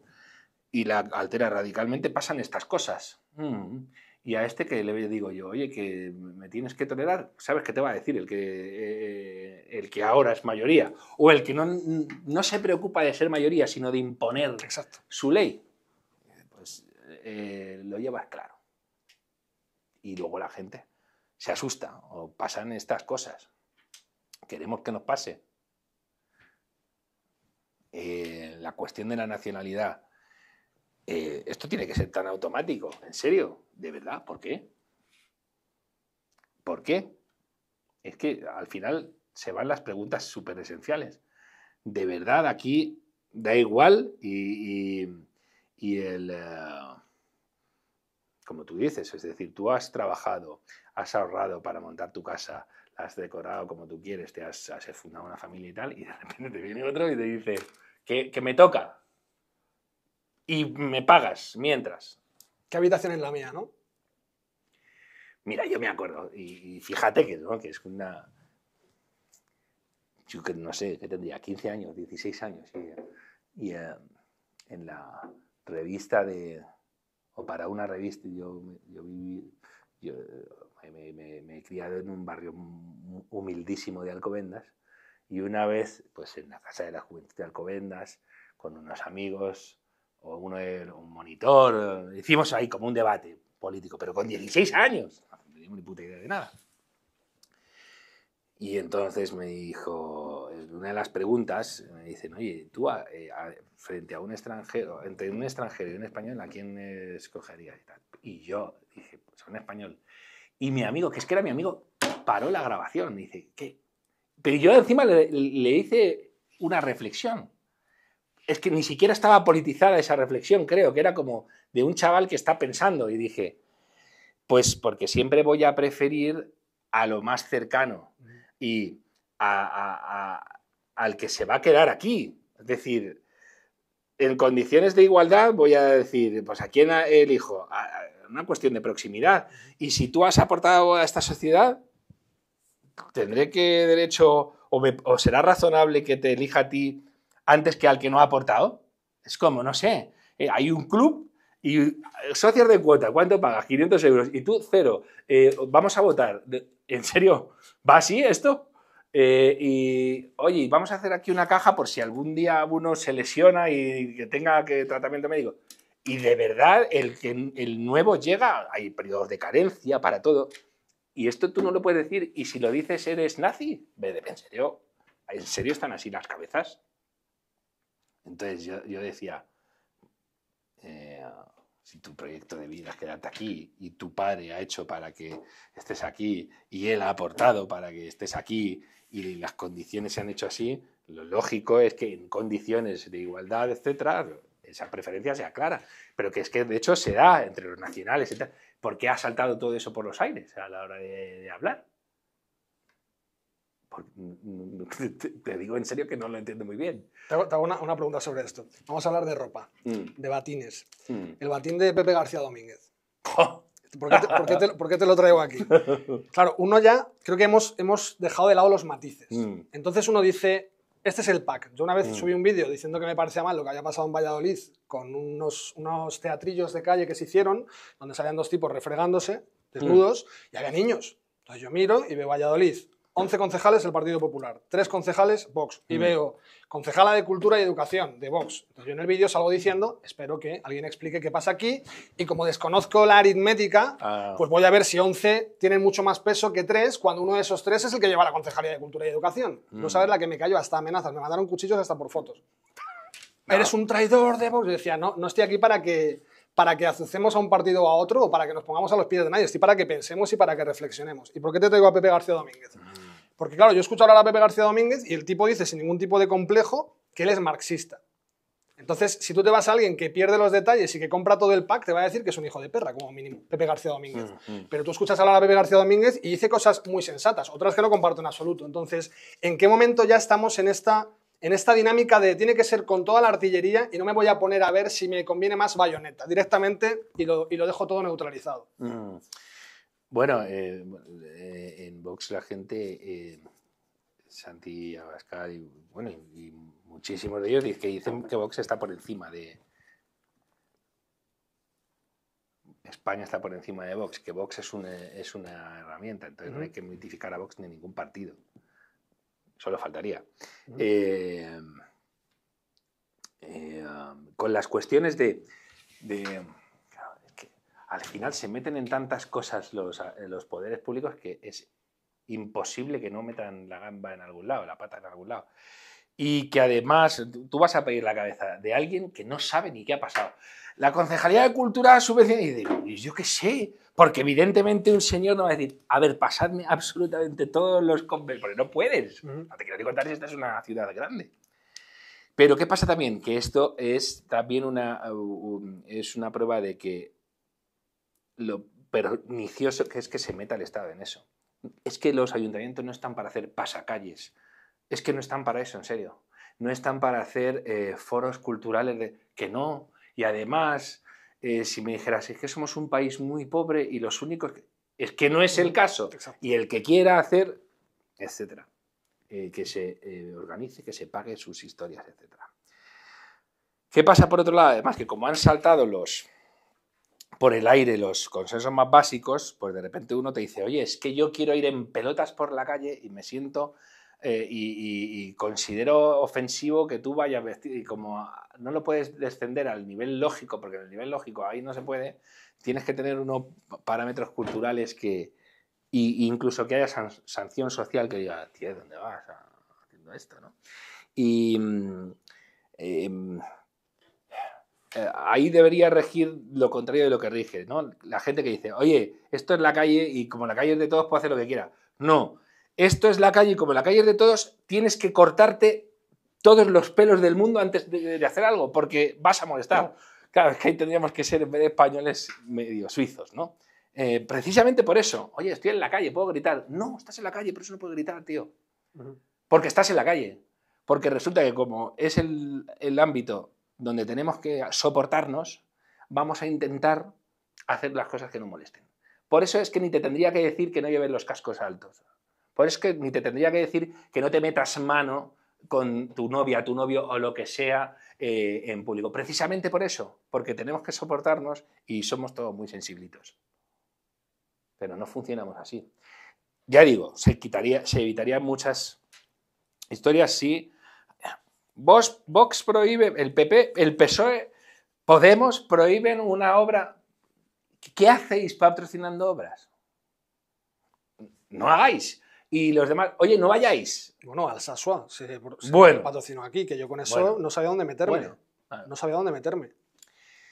y la altera radicalmente, pasan estas cosas. Mm. Y a este que le digo yo, oye, que me tienes que tolerar, ¿sabes qué te va a decir? El que, eh, el que ahora es mayoría, o el que no, se preocupa de ser mayoría, sino de imponer su ley, pues eh, lo llevas claro. Y luego la gente se asusta, o pasan estas cosas. Queremos que nos pase. Eh, la cuestión de la nacionalidad, eh, esto tiene que ser tan automático, en serio, de verdad, ¿por qué? ¿Por qué? Es que al final se van las preguntas súper esenciales. De verdad, aquí da igual y, el... Eh, como tú dices, es decir, tú has trabajado, has ahorrado para montar tu casa, la has decorado como tú quieres, te has, fundado una familia y tal, y de repente te viene otro y te dice, que me toca, y me pagas mientras. ¿Qué habitación es la mía, no? Mira, yo me acuerdo, y, fíjate que, ¿no? que es una... Yo que no sé, que tendría 15 años, 16 años. Y, eh, en la revista de... o para una revista, yo, yo viví... Yo, eh, me, me, he criado en un barrio humildísimo de Alcobendas y una vez, pues en la Casa de la Juventud de Alcobendas, con unos amigos, o uno era un monitor, hicimos ahí como un debate político, pero con 16 años, no tenía ni puta idea de nada. Y entonces me dijo, una de las preguntas, me dicen, oye, tú eh, frente a un extranjero, entre un extranjero y un español, ¿a quién escogerías? Y, yo dije, pues un español. Y mi amigo, que es que era mi amigo, paró la grabación, dice, ¿qué? Pero yo encima le, le hice una reflexión es que ni siquiera estaba politizada esa reflexión, creo, que era como de un chaval que está pensando y dije, pues porque siempre voy a preferir a lo más cercano y a, al que se va a quedar aquí. Es decir, en condiciones de igualdad voy a decir, pues a quién elijo, una cuestión de proximidad. Y si tú has aportado a esta sociedad, tendré que derecho o será razonable que te elija a ti antes que al que no ha aportado? Es como, no sé, eh, hay un club y eh, socios de cuota, ¿cuánto pagas? 500 euros y tú cero. Eh, vamos a votar. ¿En serio? ¿Va así esto? y oye, vamos a hacer aquí una caja por si algún día uno se lesiona y que tenga que tratamiento médico. Y de verdad, el, que, el nuevo llega, hay periodos de carencia para todo. Y esto tú no lo puedes decir. Y si lo dices, eres nazi. ¿En serio? ¿En serio están así las cabezas? Entonces yo, decía, eh, si tu proyecto de vida es quedarte aquí y tu padre ha hecho para que estés aquí y él ha aportado para que estés aquí y las condiciones se han hecho así, lo lógico es que en condiciones de igualdad, etcétera, esa preferencia sea clara. Pero que es que de hecho se da entre los nacionales, ¿Por porque ha saltado todo eso por los aires a la hora de hablar. Te digo en serio que no lo entiendo muy bien. Te hago, una, pregunta sobre esto. Vamos a hablar de ropa, mm. de batines. Mm. El batín de Pepe García Domínguez. Oh. ¿Por qué, te, lo traigo aquí? Claro, uno ya, creo que hemos, hemos dejado de lado los matices. Mm. Entonces uno dice, este es el pack. Yo una vez subí un vídeo diciendo que me parecía mal lo que había pasado en Valladolid con unos, unos teatrillos de calle que se hicieron, donde salían dos tipos refregándose, desnudos, y había niños. Entonces yo miro y veo Valladolid, 11 concejales el Partido Popular, 3 concejales Vox. Y mm. veo concejala de Cultura y Educación de Vox. Entonces yo en el vídeo salgo diciendo, espero que alguien explique qué pasa aquí. Y como desconozco la aritmética, ah. pues voy a ver si 11 tienen mucho más peso que 3 cuando uno de esos 3 es el que lleva la concejalía de Cultura y Educación. No mm. sabes la que me cayó, hasta amenazas. Me mandaron cuchillos hasta por fotos. Ah. Eres un traidor de Vox. Yo decía, no, no estoy aquí para que para que azucemos a un partido o a otro o para que nos pongamos a los pies de nadie, estoy para que pensemos y para que reflexionemos. ¿Y por qué te traigo a Pepe García Domínguez? Mm. Porque claro, yo escucho hablar a Pepe García Domínguez y el tipo dice sin ningún tipo de complejo que él es marxista. Entonces, si tú te vas a alguien que pierde los detalles y que compra todo el pack, te va a decir que es un hijo de perra, como mínimo, Pepe García Domínguez. Mm, mm. Pero tú escuchas hablar a Pepe García Domínguez y dice cosas muy sensatas, otras que no comparto en absoluto. Entonces, ¿en qué momento ya estamos en esta, en esta dinámica de tiene que ser con toda la artillería y no me voy a poner a ver si me conviene más bayoneta? Directamente y lo, y lo dejo todo neutralizado. Mm. Bueno, eh, eh, en Vox la gente, eh, Santi Abascal y, bueno, y, muchísimos de ellos dicen que, dicen que Vox está por encima de... España está por encima de Vox, que Vox es una, es una herramienta, entonces no hay que mitificar a Vox ni ningún partido. Solo faltaría. con las cuestiones de al final se meten en tantas cosas eh, los, poderes públicos que es imposible que no metan la gamba en algún lado, la pata en algún lado. Y que además tú vas a pedir la cabeza de alguien que no sabe ni qué ha pasado. La Concejalía de Cultura subvenciona y dice, yo qué sé, porque evidentemente un señor no va a decir, a ver, pasadme absolutamente todos los convenios, porque no puedes. te quiero contar si esta es una ciudad grande. Pero ¿qué pasa también? Que esto es también una, eh, es una prueba de que lo pernicioso que es que se meta el Estado en eso. Es que los ayuntamientos no están para hacer pasacalles. Es que no están para eso, en serio. No están para hacer eh, foros culturales de... que no. Y además, eh, si me dijeras, es que somos un país muy pobre y los únicos... Que... Es que no es el caso. Y el que quiera hacer, etcétera. Eh, que se organice, que se pague sus historias, etcétera. ¿Qué pasa por otro lado? Además, que como han saltado los por el aire los consensos más básicos, pues de repente uno te dice, oye, es que yo quiero ir en pelotas por la calle y me siento eh, y, considero ofensivo que tú vayas vestido y como no lo puedes descender al nivel lógico, porque en el nivel lógico ahí no se puede, tienes que tener unos parámetros culturales que y, incluso que haya sanción social que diga, tío, ¿dónde vas haciendo esto? Y mm, em, eh, ahí debería regir lo contrario de lo que rige, ¿no? La gente que dice, oye, esto es la calle y como la calle es de todos, puedo hacer lo que quiera. No, esto es la calle y como la calle es de todos, tienes que cortarte todos los pelos del mundo antes de, hacer algo, porque vas a molestar. Claro, es que ahí tendríamos que ser en españoles medio suizos, ¿no? Eh, precisamente por eso, oye, estoy en la calle, puedo gritar. No, estás en la calle, por eso no puedo gritar, tío. Porque estás en la calle. Porque resulta que como es el, el ámbito donde tenemos que soportarnos, vamos a intentar hacer las cosas que no molesten. Por eso es que ni te tendría que decir que no lleves los cascos altos. Por eso es que ni te tendría que decir que no te metas mano con tu novia, tu novio o lo que sea eh, en público. Precisamente por eso, porque tenemos que soportarnos y somos todos muy sensibilitos. Pero no funcionamos así. Ya digo, se, quitaría, se evitarían muchas historias si Vox, Vox prohíbe, el PP, el PSOE, Podemos prohíben una obra. ¿Qué hacéis patrocinando obras? No hagáis. Y los demás, oye, no vayáis. Bueno, al Sasua se, patrocinó aquí, que yo con eso no sabía dónde meterme. Ah. No sabía dónde meterme.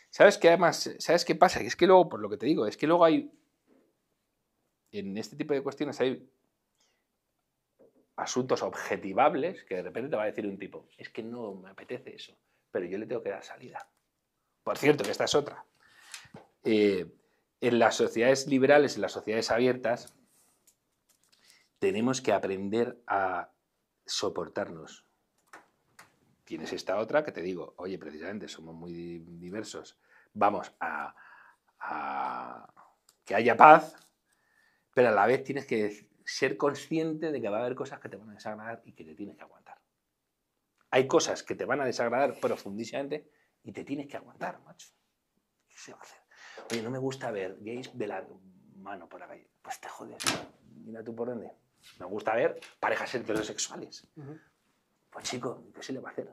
¿Sabes qué además? ¿Sabes qué pasa? Es que luego, por lo que te digo, es que luego hay. En este tipo de cuestiones hay asuntos objetivables que de repente te va a decir un tipo, es que no me apetece eso, pero yo le tengo que dar salida. Por cierto, que esta es otra. Eh, en las sociedades liberales, en las sociedades abiertas, tenemos que aprender a soportarnos. Tienes esta otra que te digo, oye, precisamente somos muy diversos, vamos a que haya paz, pero a la vez tienes que ser consciente de que va a haber cosas que te van a desagradar y que te tienes que aguantar. Hay cosas que te van a desagradar profundísimamente y te tienes que aguantar, macho. ¿Qué se va a hacer? Oye, no me gusta ver gays de la mano por la calle. Pues te jodes, mira tú por dónde. Me gusta ver parejas heterosexuales. Pues chico, ¿qué se le va a hacer?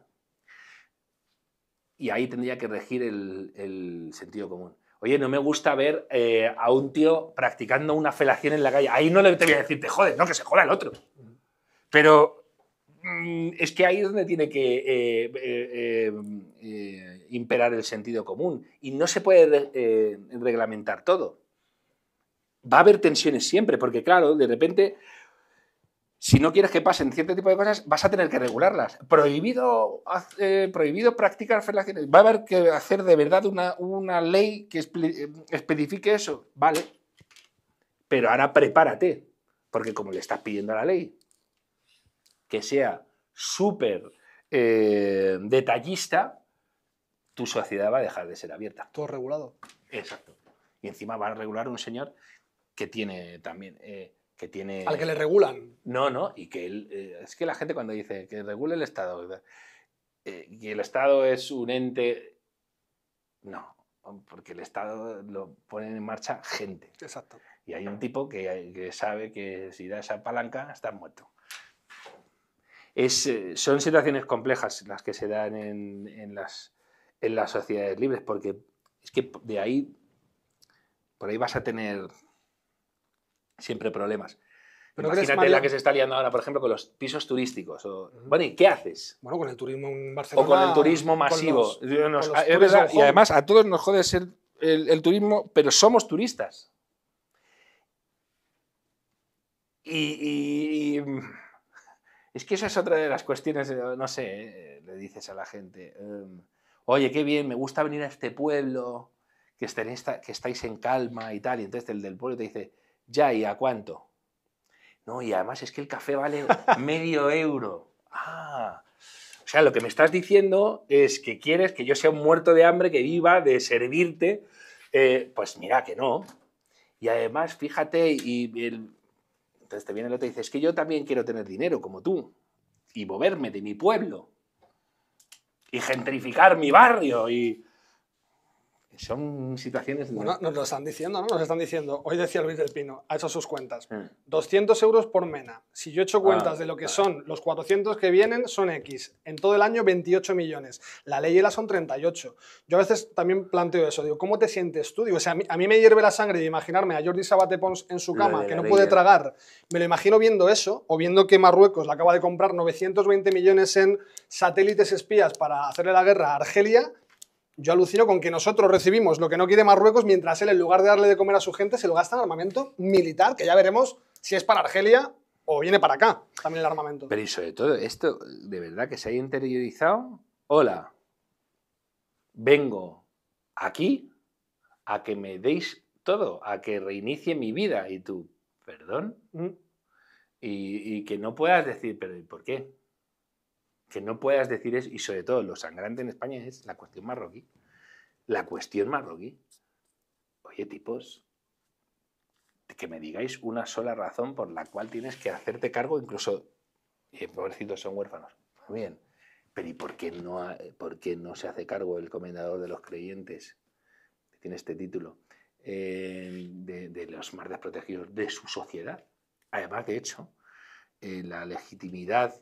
Y ahí tendría que regir el sentido común. Oye, no me gusta ver eh, a un tío practicando una felación en la calle. Ahí no le te voy a decir, te jodes, no, que se joda el otro. Pero mm, es que ahí es donde tiene que eh, eh, imperar el sentido común. Y no se puede reglamentar todo. Va a haber tensiones siempre, porque claro, de repente si no quieres que pasen cierto tipo de cosas, vas a tener que regularlas. Prohibido, eh, prohibido practicar relaciones. Va a haber que hacer de verdad una, una ley que eh, especifique eso. Vale. Pero ahora prepárate, porque como le estás pidiendo a la ley que sea súper eh, detallista, tu sociedad va a dejar de ser abierta. Todo regulado. Exacto. Y encima va a regular un señor que tiene también tiene... Al que le regulan. No, no, y que él, eh, es que la gente cuando dice que regule el Estado, eh, y el Estado es un ente... No, porque el Estado lo ponen en marcha gente. Exacto. Y hay un tipo que, sabe que si da esa palanca, está muerto. Es, eh, son situaciones complejas las que se dan las, en las sociedades libres, porque es que de ahí, por ahí vas a tener siempre problemas. Pero Imagínate la que se está liando ahora, por ejemplo, con los pisos turísticos. bueno, ¿y qué haces? Bueno, con el turismo en Barcelona. O con el turismo masivo. Ah, y además a todos nos jode ser el, turismo, pero somos turistas. Y, y, es que esa es otra de las cuestiones, eh, no sé, eh, le dices a la gente, em, oye, qué bien, me gusta venir a este pueblo, que, estáis en calma y tal, y entonces el del pueblo te dice, ya, ¿y a cuánto? No, y además es que el café vale medio euro. Ah. O sea, lo que me estás diciendo es que quieres que yo sea un muerto de hambre que viva de servirte. Eh, pues mira que no. Y además, fíjate, y entonces te viene el otro y dice, es que yo también quiero tener dinero como tú y moverme de mi pueblo y gentrificar mi barrio y son situaciones... Bueno, nos lo están diciendo, ¿no? Nos están diciendo, hoy decía Luis del Pino, ha hecho sus cuentas, 200 mm. euros por mena. Si yo echo ah, cuentas de lo que son, los 400 que vienen son X. En todo el año, 28 millones. La ley la son 38. Yo a veces también planteo eso, digo, ¿cómo te sientes tú? o sea, a mí, me hierve la sangre de imaginarme a Jordi Sabatepons Pons en su cama, que no puede ¿eh? tragar. Me lo imagino viendo eso, o viendo que Marruecos le acaba de comprar 920 millones en satélites espías para hacerle la guerra a Argelia yo alucino con que nosotros recibimos lo que no quiere Marruecos, mientras él, en lugar de darle de comer a su gente, se lo gasta en armamento militar, que ya veremos si es para Argelia o viene para acá también el armamento. Pero y sobre todo, esto de verdad que se ha interiorizado. Hola, vengo aquí a que me deis todo, a que reinicie mi vida. Y tú, perdón. Mm. Y, y que no puedas decir, pero ¿y por qué? que no puedas decir es, y sobre todo lo sangrante en España es la cuestión marroquí. La cuestión marroquí. Oye, tipos, que me digáis una sola razón por la cual tienes que hacerte cargo, incluso, pobrecitos son huérfanos. Bien, pero ¿y por qué, no, no se hace cargo el comendador de los creyentes, que tiene este título, eh, de, los más protegidos de su sociedad? Además, de hecho, eh, la legitimidad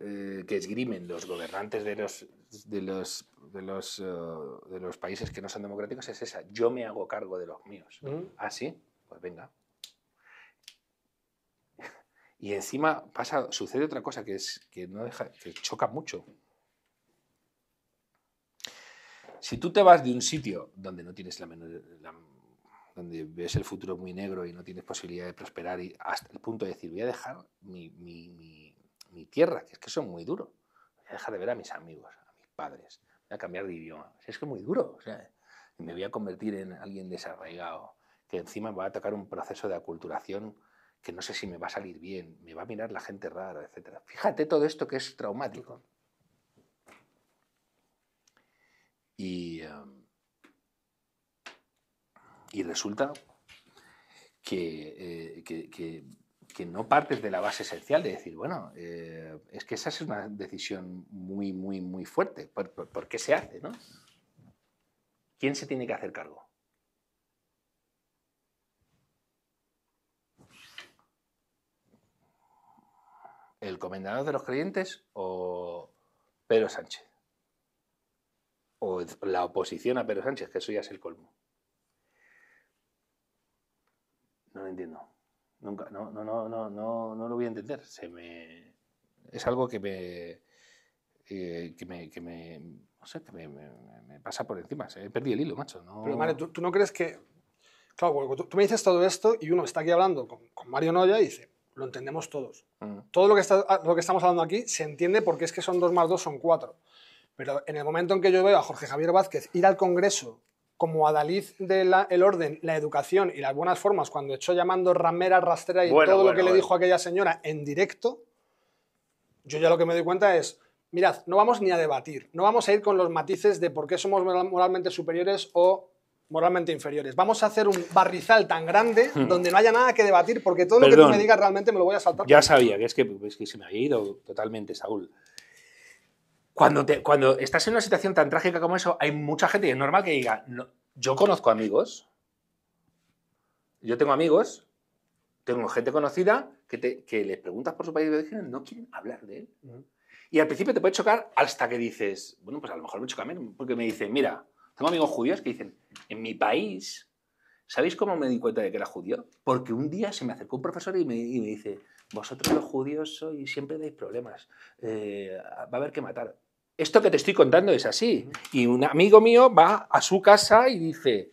eh, que esgrimen los gobernantes de los, de los, de los, eh, de los países que no son democráticos es esa. Yo me hago cargo de los míos. así ¿Ah, sí? Pues venga. Y encima pasa, sucede otra cosa que, es, que, no deja, choca mucho. Si tú te vas de un sitio donde no tienes la menor... donde ves el futuro muy negro y no tienes posibilidad de prosperar y hasta el punto de decir, voy a dejar mi mi tierra, que es que eso es muy duro. Voy a dejar de ver a mis amigos, a mis padres, voy a cambiar de idioma. Es que es muy duro, me voy a convertir en alguien desarraigado, que encima va a tocar un proceso de aculturación que no sé si me va a salir bien, me va a mirar la gente rara, etc. Fíjate todo esto que es traumático. Y, eh, y resulta que, eh, que que no partes de la base esencial de decir, bueno, eh, es que esa es una decisión muy, muy, muy fuerte. ¿Por, qué se hace? ¿no? ¿Quién se tiene que hacer cargo? ¿El comendador de los creyentes o Pedro Sánchez? ¿O la oposición a Pedro Sánchez, que eso ya es el colmo? No lo entiendo. Nunca, no, no, no, no, no, lo voy a entender. Se es algo que me, me, pasa por encima. Se, he perdido el hilo, macho. Pero, Mario, ¿tú, no crees que, claro, tú, me dices todo esto y uno está aquí hablando con, Mario Noya y dice, lo entendemos todos. Mm. Todo lo que, está, ah, lo que estamos hablando aquí se entiende porque es que son dos más dos, son cuatro. Pero en el momento en que yo veo a Jorge Javier Vázquez ir al Congreso como adalid del el orden, la educación y las buenas formas, cuando echó llamando ramera, rastrera y todo lo que le dijo aquella señora en directo, yo ya lo que me doy cuenta es, mirad, no vamos ni a debatir, no vamos a ir con los matices de por qué somos moralmente superiores o moralmente inferiores. Vamos a hacer un barrizal tan grande hmm. donde no haya nada que debatir porque todo lo que tú me digas realmente me lo voy a saltar. Ya sabía que es que, es que se me había ido totalmente, Saúl. Cuando, estás en una situación tan trágica como eso, hay mucha gente y es normal que diga, yo conozco amigos, yo tengo amigos, tengo gente conocida que, les preguntas por su país de origen, no quieren hablar de él. Y al principio te puede chocar hasta que dices, bueno, pues a lo mejor me choca mí, porque me dicen, mira, tengo amigos judíos que dicen, en mi país, ¿sabéis cómo me di cuenta de que era judío? Porque un día se me acercó un profesor y me, dice, vosotros los judíos sois, siempre dais problemas, eh, va a haber que matar esto que te estoy contando es así. Y un amigo mío va a su casa y dice,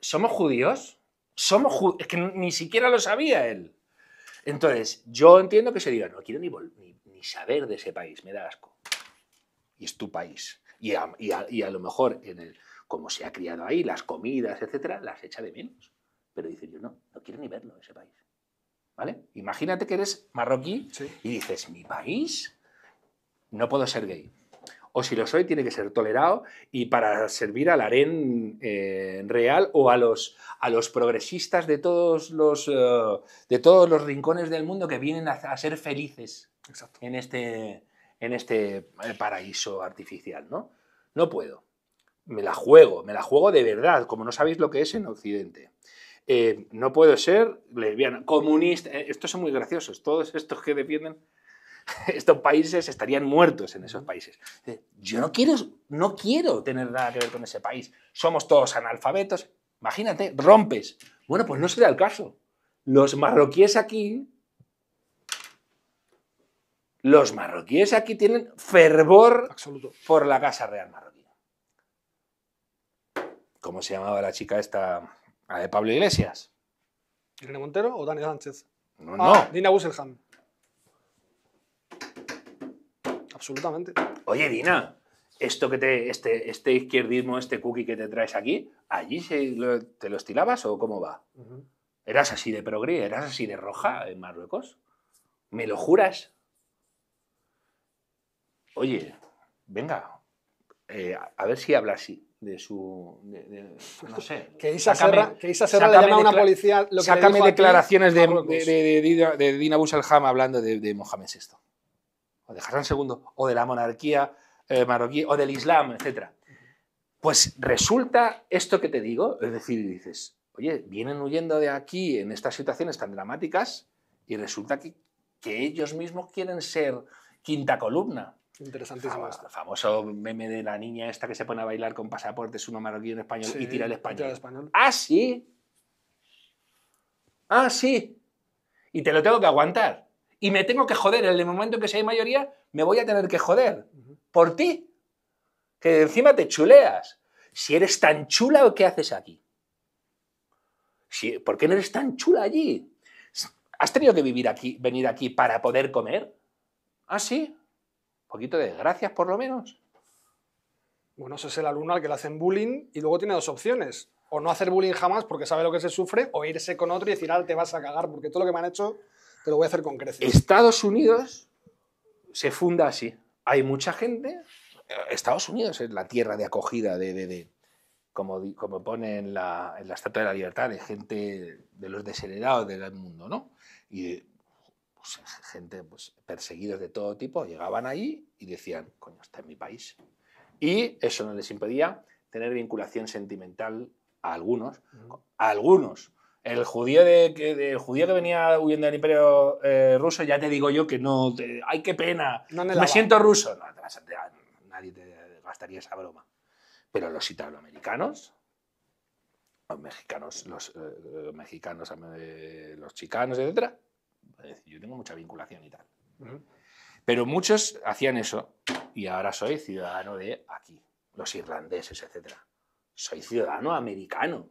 ¿somos judíos? Somos judíos. es que ni siquiera lo sabía él. Entonces, yo entiendo que se diga, no quiero ni, ni, saber de ese país, me da asco. Y es tu país. Y a, y a, lo mejor, en el, como se ha criado ahí, las comidas, etcétera, las echa de menos. Pero dice yo, no, no quiero ni verlo ese país. ¿Vale? Imagínate que eres marroquí y dices, mi país, no puedo ser gay o si lo soy, tiene que ser tolerado y para servir al harén eh, real o a los, a los progresistas de todos los, eh, de todos los rincones del mundo que vienen a, ser felices en este, en este eh, paraíso artificial, ¿no? No puedo. Me la juego, me la juego de verdad, como no sabéis lo que es en Occidente. no puedo ser lesbiana, comunista. Estos son muy graciosos, todos estos que defienden estos países estarían muertos en esos países. Yo no quiero, no quiero tener nada que ver con ese país. Somos todos analfabetos. Imagínate, rompes. Bueno, pues no será el caso. Los marroquíes aquí, los marroquíes aquí tienen fervor Absoluto. por la Casa Real marroquí. ¿Cómo se llamaba la chica esta? La de Pablo Iglesias. ¿Irene Montero o Dani Sánchez? No, no. Ah, Dina Wusselham. absolutamente. Oye, Dina, esto que te, este, este izquierdismo, este cookie que te traes aquí, ¿allí se te lo estilabas o cómo va? ¿Eras así de progre? ¿Eras así de roja en Marruecos? ¿Me lo juras? Oye, venga, eh, a ver si habla así de su. no sé. que Isa Serra, que le llama a una policía. Lo que sácame declaraciones de, de, Dina Busalham hablando de, Mohamed VI o de Hassan II, o de la monarquía eh, marroquí, o del Islam, etc. Pues resulta esto que te digo, es decir, dices, oye, vienen huyendo de aquí en estas situaciones tan dramáticas y resulta que, ellos mismos quieren ser quinta columna. Interesantísimo. El famoso meme de la niña esta que se pone a bailar con pasaportes, uno marroquí en español y tira Tira el español. Ah, sí. Ah, sí. Y te lo tengo que aguantar y me tengo que joder. En el momento en que sea hay mayoría, me voy a tener que joder. Por ti. Que encima te chuleas. Si eres tan chula, ¿qué haces aquí? Si, ¿Por qué no eres tan chula allí? ¿Has tenido que vivir aquí, venir aquí para poder comer? ¿Ah, sí? Un poquito de gracias, por lo menos. Bueno, ese es el alumno al que le hacen bullying y luego tiene dos opciones. O no hacer bullying jamás porque sabe lo que se sufre, o irse con otro y decir, ah, te vas a cagar porque todo lo que me han hecho te voy a hacer con Estados Unidos se funda así. Hay mucha gente. Eh, Estados Unidos es la tierra de acogida de, como, como, pone en la, Estatua de la Libertad, de gente de los desheredados del mundo, ¿no? Y pues, gente pues, perseguidos de todo tipo llegaban ahí y decían, coño, está en mi país. Y eso no les impedía tener vinculación sentimental a algunos, a algunos el judío, de, judío que venía huyendo del imperio eh, ruso, ya te digo yo que no. ¡Ay, qué pena! me, siento ruso. nadie te gastaría esa broma. Pero los italoamericanos, los mexicanos, los, eh, mexicanos, eh, los chicanos, etc. Yo tengo mucha vinculación y tal. Pero muchos hacían eso y ahora soy ciudadano de aquí, los irlandeses, etc. Soy ciudadano americano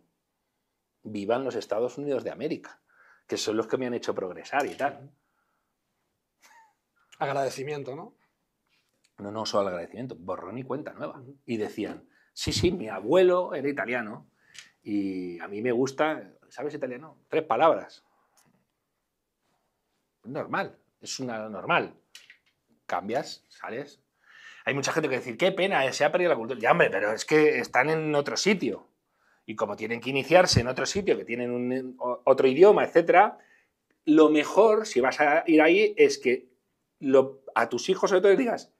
vivan los Estados Unidos de América, que son los que me han hecho progresar y tal. Agradecimiento, ¿no? No, no, solo agradecimiento, borrón y cuenta nueva. Y decían, sí, sí, mi abuelo era italiano y a mí me gusta, ¿sabes italiano? Tres palabras. Normal, es una normal. Cambias, sales. Hay mucha gente que decir, qué pena, eh, se ha perdido la cultura. Ya, hombre, pero es que están en otro sitio y como tienen que iniciarse en otro sitio, que tienen un, otro idioma, etc., lo mejor, si vas a ir ahí, es que a tus hijos sobre todo les digas,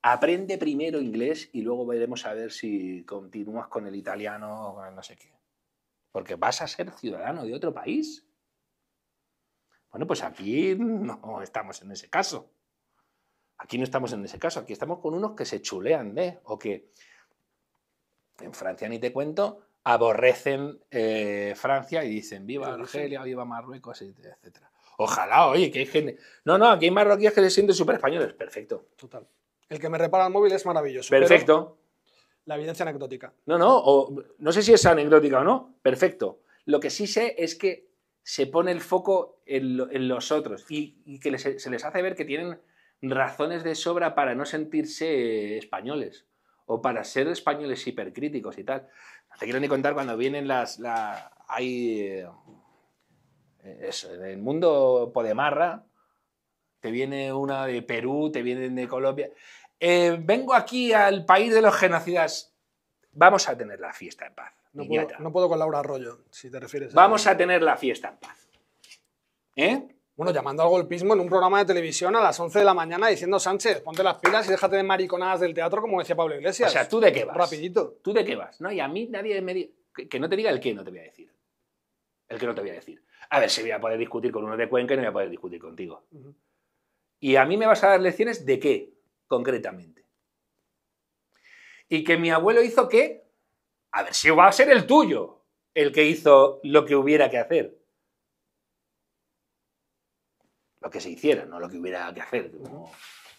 aprende primero inglés y luego veremos a ver si continúas con el italiano o con no sé qué. Porque vas a ser ciudadano de otro país. Bueno, pues aquí no estamos en ese caso. Aquí no estamos en ese caso. Aquí estamos con unos que se chulean de, o que en Francia ni te cuento, aborrecen eh, Francia y dicen viva Argelia, viva Marruecos, etc. Ojalá, oye, que hay gente. No, no, aquí hay marroquíes que se sienten súper españoles. Perfecto. Total. El que me repara el móvil es maravilloso. Perfecto. La evidencia anecdótica. No, no, no sé si es anecdótica o no. Perfecto. Lo que sí sé es que se pone el foco en, los otros y, que se les hace ver que tienen razones de sobra para no sentirse españoles o para ser españoles hipercríticos y tal. Te quiero ni contar cuando vienen las. hay. Eh, eso, en el mundo Podemarra, te viene una de Perú, te vienen de Colombia. Eh, vengo aquí al país de los genocidas. Vamos a tener la fiesta en paz. No, puedo, no puedo, con Laura Arroyo, si te refieres. A... Vamos a tener la fiesta en paz. ¿Eh? bueno, llamando al golpismo en un programa de televisión a las 11 de la mañana diciendo Sánchez, ponte las pilas y déjate de mariconadas del teatro, como decía Pablo Iglesias. O sea, ¿tú de qué vas? Rapidito. ¿Tú de qué vas? ¿No? Y a mí nadie me Que no te diga el qué no te voy a decir. El que no te voy a decir. A ver si voy a poder discutir con uno de Cuenca y no voy a poder discutir contigo. Y a mí me vas a dar lecciones de qué, concretamente. Y que mi abuelo hizo qué, a ver si va a ser el tuyo el que hizo lo que hubiera que hacer lo que se hiciera, no lo que hubiera que hacer,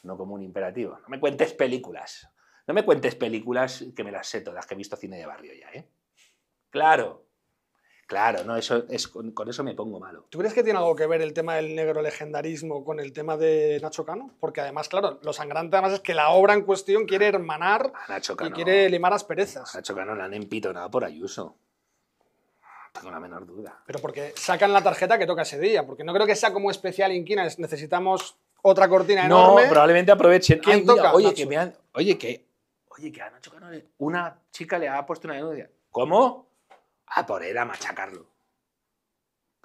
no, como un imperativo. No me cuentes películas. No me cuentes películas que me las sé todas, que he visto cine de barrio ya, ¿eh? Claro. Claro, no, eso es, con, eso me pongo malo. ¿Tú crees que tiene algo que ver el tema del negro legendarismo con el tema de Nacho Cano? Porque además, claro, lo sangrante además es que la obra en cuestión quiere ah, hermanar Nacho y quiere limar asperezas. A Nacho Cano la han empitonado por Ayuso tengo la menor duda. Pero porque sacan la tarjeta que toca ese día, porque no creo que sea como especial Inquina, necesitamos otra cortina enorme. No, probablemente aprovechen. ¿Quién Oye, que me han, oye, que oye, que han una chica le ha puesto una denuncia. ¿Cómo? A por él a machacarlo.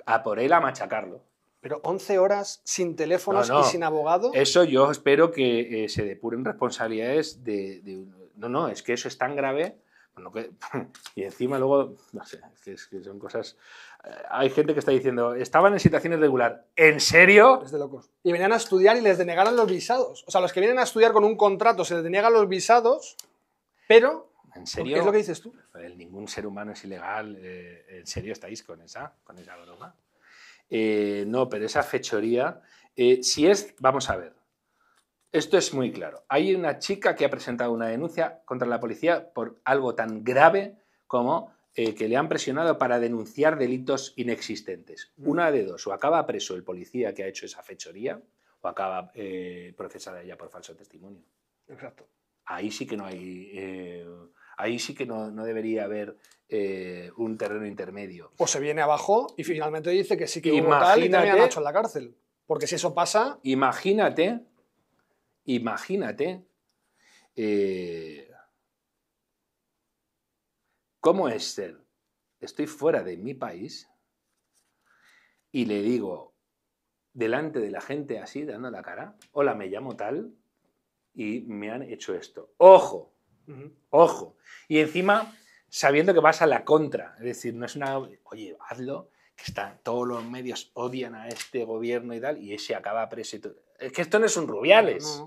A por él a machacarlo. Pero 11 horas sin teléfonos y sin abogado. Eso yo espero que eh, se depuren responsabilidades de, de, No, no, es que eso es tan grave y encima luego, no sé, que, son cosas... Eh, hay gente que está diciendo, estaban en situaciones regular, ¿En serio? Es de locos. Y venían a estudiar y les denegaran los visados. O sea, los que vienen a estudiar con un contrato se les denegan los visados, pero... ¿En serio? ¿Qué es lo que dices tú? ningún ser humano es ilegal. Eh, ¿En serio estáis con esa, con esa broma? Eh, no, pero esa fechoría... si es, vamos a ver, esto es muy claro. Hay una chica que ha presentado una denuncia contra la policía por algo tan grave como eh, que le han presionado para denunciar delitos inexistentes. Mm. Una de dos, o acaba preso el policía que ha hecho esa fechoría, o acaba eh, procesada ella por falso testimonio. Exacto. Ahí sí que no hay... Eh, ahí sí que no, debería haber un terreno intermedio. O se viene abajo y finalmente dice que sí que hubo tal y también ha hecho en la cárcel. Porque si eso pasa... Imagínate Imagínate eh, cómo es ser, estoy fuera de mi país y le digo delante de la gente así, dando la cara, hola, me llamo tal y me han hecho esto. Ojo, ojo. Y encima sabiendo que vas a la contra, es decir, no es una, oye, hazlo, que están todos los medios odian a este gobierno y tal, y ese acaba preso y todo. Es que esto no es un Rubiales.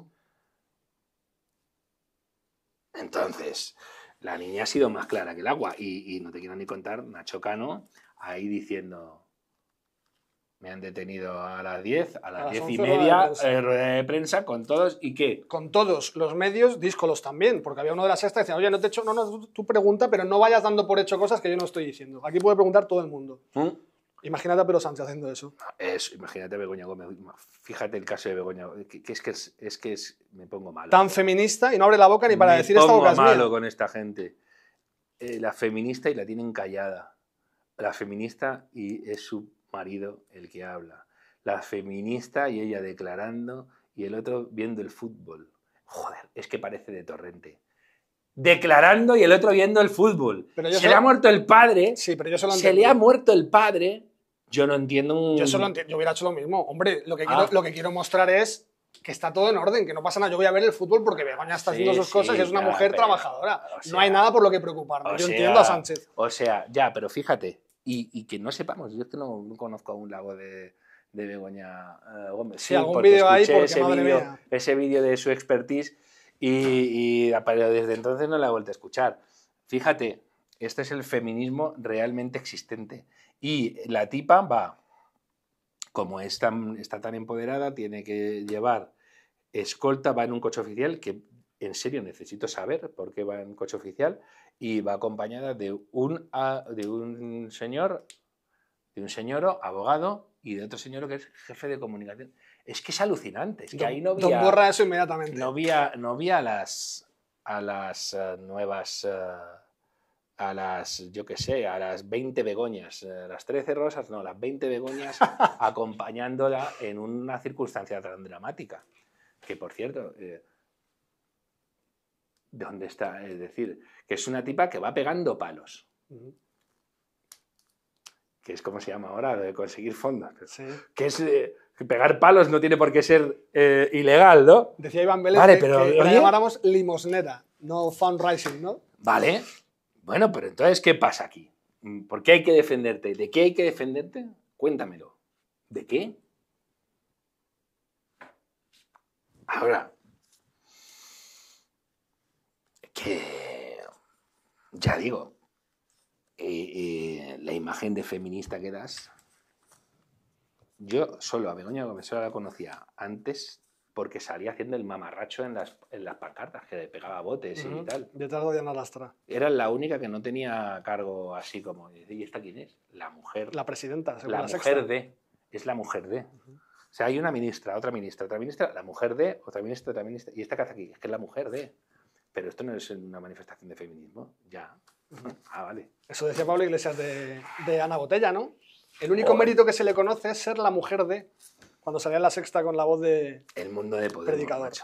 Entonces, la niña ha sido más clara que el agua. Y, no te quiero ni contar, Nacho Cano, ahí diciendo. Me han detenido a las 10, a las, 10 y media, de eh, rueda de prensa con todos. ¿Y qué? Con todos los medios, díscolos también, porque había uno de las sexta que decía, oye, no te hecho no, no, tú pregunta, pero no vayas dando por hecho cosas que yo no estoy diciendo. Aquí puede preguntar todo el mundo. ¿Mm? Imagínate a Pedro haciendo eso. Es, imagínate a Begoña Gómez. Fíjate el caso de Begoña que, es que, es, que me pongo malo. Tan feminista y no abre la boca ni para decir esta boca es pongo malo con esta gente. Eh, la feminista y la tienen callada. La feminista y es su marido el que habla. La feminista y ella declarando y el otro viendo el fútbol. Joder, es que parece de torrente declarando y el otro viendo el fútbol. se le ha muerto el padre. Sí, pero yo solo Se le ha muerto el padre yo no entiendo Yo yo hubiera hecho lo mismo. Hombre, lo que, quiero, ah. lo que quiero mostrar es que está todo en orden, que no pasa nada. Yo voy a ver el fútbol porque Begoña está haciendo sus cosas y es una mujer trabajadora. no hay nada por lo que preocuparnos. Yo entiendo a Sánchez. O sea, ya, pero fíjate, y, y que no sepamos, yo es que no, conozco a un lago de, de Begoña Gómez. Eh, sí, sí algún ahí, ese Ese vídeo de su expertise y, y desde entonces no la he vuelto a escuchar. Fíjate, este es el feminismo realmente existente. Y la tipa va, como está tan empoderada, tiene que llevar escolta, va en un coche oficial, que en serio necesito saber por qué va en coche oficial, y va acompañada de un, de un señor, de un señor abogado y de otro señor que es jefe de comunicación. Es que es alucinante. Es que Don, ahí no borra eso inmediatamente. No había, no había a las, a las eh, nuevas... Eh, a las, yo qué sé, a las 20 begoñas, eh, las 13 rosas, no, las 20 begoñas, acompañándola en una circunstancia tan dramática. Que por cierto, eh, ¿dónde está? Es decir, que es una tipa que va pegando palos. Que es como se llama ahora, de conseguir fondos. Que es. Eh, pegar palos no tiene por qué ser ilegal, ¿no? Decía Iván Vélez vale, pero, llamáramos limosnera, no fundraising, ¿no? Vale, bueno, pero entonces, ¿qué pasa aquí? Mm, ¿Por qué hay que defenderte? ¿De qué hay que defenderte? Cuéntamelo. ¿De qué? Ahora, que ya digo, eh, eh, la imagen de feminista que das, yo solo a Begoña Gómez la conocía antes porque salía haciendo el mamarracho en las, en las pancartas, que le pegaba botes y tal. De de de Lastra. Era la única que no tenía cargo así como... ¿Y esta quién es? La mujer... La presidenta, la, mujer de... Es la mujer de... O sea, hay una ministra, otra ministra, otra ministra, la mujer de, otra ministra, otra ministra, y esta que hace aquí, es que es la mujer de. Pero esto no es una manifestación de feminismo, ya. ah, vale. Eso decía Pablo Iglesias de, de Ana Botella, ¿no? El único mérito que se le conoce es ser la mujer de cuando salía la sexta con la voz de. El mundo de Podemos.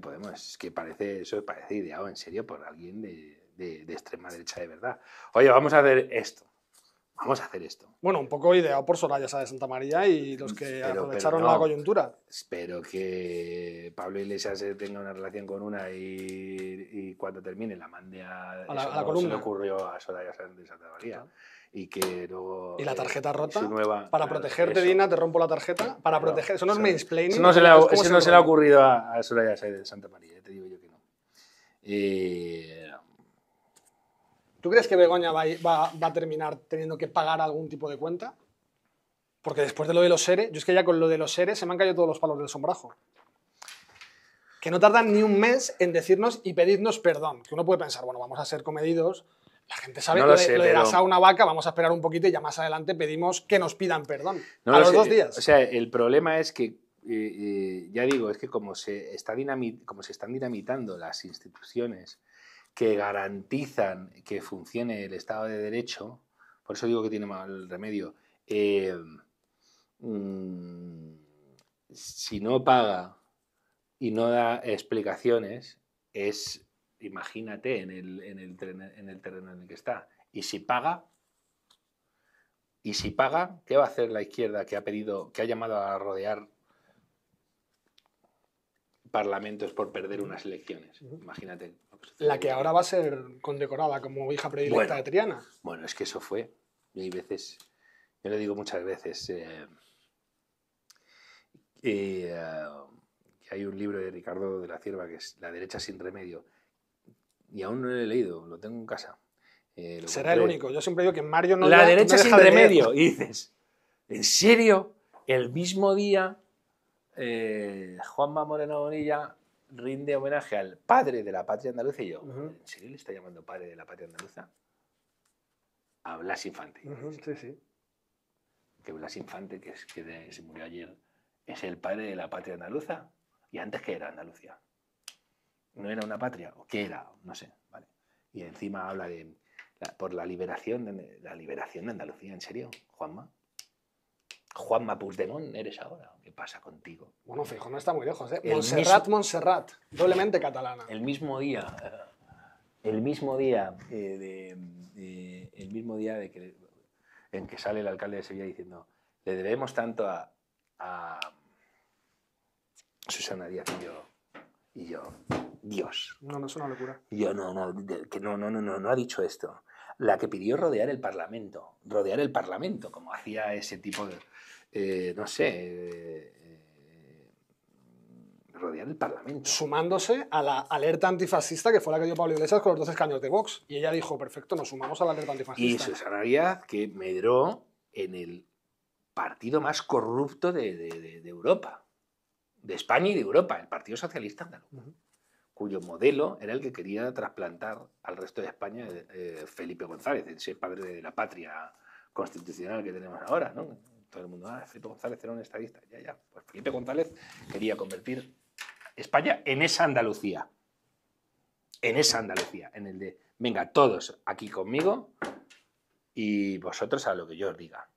Podemos. Es que parece, eso parece ideado en serio por alguien de, de, extrema derecha de verdad. Oye, vamos a hacer esto vamos a hacer esto. Bueno, un poco ideado por Soraya de Santa María y los que aprovecharon la coyuntura. Espero que Pablo Iglesias tenga una relación con una y, cuando termine la mande a, la, columna. Se le ocurrió a Soraya de Santa María y que luego... Y la eh, tarjeta rota. para protegerte, Dina, te rompo la tarjeta. Para proteger... Eso no es mansplaining. Eso no se le ha, le ha ocurrido a, a Soraya de Santa María, eh, te digo yo que no. Eh, ¿Tú crees que Begoña va, va, va, a terminar teniendo que pagar algún tipo de cuenta? Porque después de lo de los seres, yo es que ya con lo de los seres se me han caído todos los palos del sombrajo. Que no tardan ni un mes en decirnos y pedirnos perdón. Que uno puede pensar, bueno, vamos a ser comedidos, la gente sabe que lo, das a de, vaca, vamos a esperar un poquito y ya más adelante pedimos que nos pidan perdón. a los dos días. O sea, el problema es que eh, eh, ya digo, es que como se, está como se están dinamitando las instituciones que garantizan que funcione el Estado de Derecho, por eso digo que tiene mal remedio, eh, mm, si no paga y no da explicaciones, es imagínate en el, terreno, en el que está. Y si paga, y si paga, ¿qué va a hacer la izquierda que ha pedido, que ha llamado a rodear parlamentos por perder mm. unas elecciones? Imagínate. La que ahora va a ser condecorada como hija predilecta de Triana. Bueno, es que eso fue. Y hay veces, yo le digo muchas veces, eh, eh, que hay un libro de Ricardo de la Cierva que es La derecha sin remedio, y aún no lo he leído, lo tengo en casa. Eh, Será el único. Yo siempre digo que Mario no La derecha es sin de remedio. Y dices, ¿en serio? El mismo día, eh, Juanma Moreno Bonilla rinde homenaje al padre de la patria andaluza. Y yo, ¿en serio le está llamando padre de la patria andaluza? A Blas Infante. sí, sí. Que Blas Infante, que, se murió ayer, es el padre de la patria andaluza. Y antes que era Andalucía no era una patria, o qué era, no sé, ¿vale? Y encima habla de por la liberación de la liberación de Andalucía, ¿en serio? Juanma. Juanma Puigdemont eres ahora. ¿Qué pasa contigo? Bueno, Fijo no está muy lejos, ¿eh? Montserrat, Montserrat, doblemente catalana. El mismo día, eh, el mismo día, eh, el mismo día de que, en que sale el alcalde de Sevilla diciendo le debemos tanto a, Susana Díaz y yo, y yo Dios. No, no es una locura. Yo no, no, no, no, no, no ha dicho esto. La que pidió rodear el Parlamento, rodear el Parlamento, como hacía ese tipo de, eh, no sé, eh, rodear el Parlamento. Sumándose a la alerta antifascista que fue la que dio Pablo Iglesias con los dos escaños de Vox. Y ella dijo, perfecto, nos sumamos a la alerta antifascista. Y Susana Díaz, que medró en el partido más corrupto de, Europa, de España y de Europa, el Partido Socialista Andaluz cuyo modelo era el que quería trasplantar al resto de España eh, Felipe González, ese padre de la patria constitucional que tenemos ahora, ¿no? Todo el mundo, ah, Felipe González era un estadista, ya, ya. Pues Felipe González quería convertir España en esa Andalucía, en esa Andalucía, en el de, venga, todos aquí conmigo y vosotros a lo que yo os diga,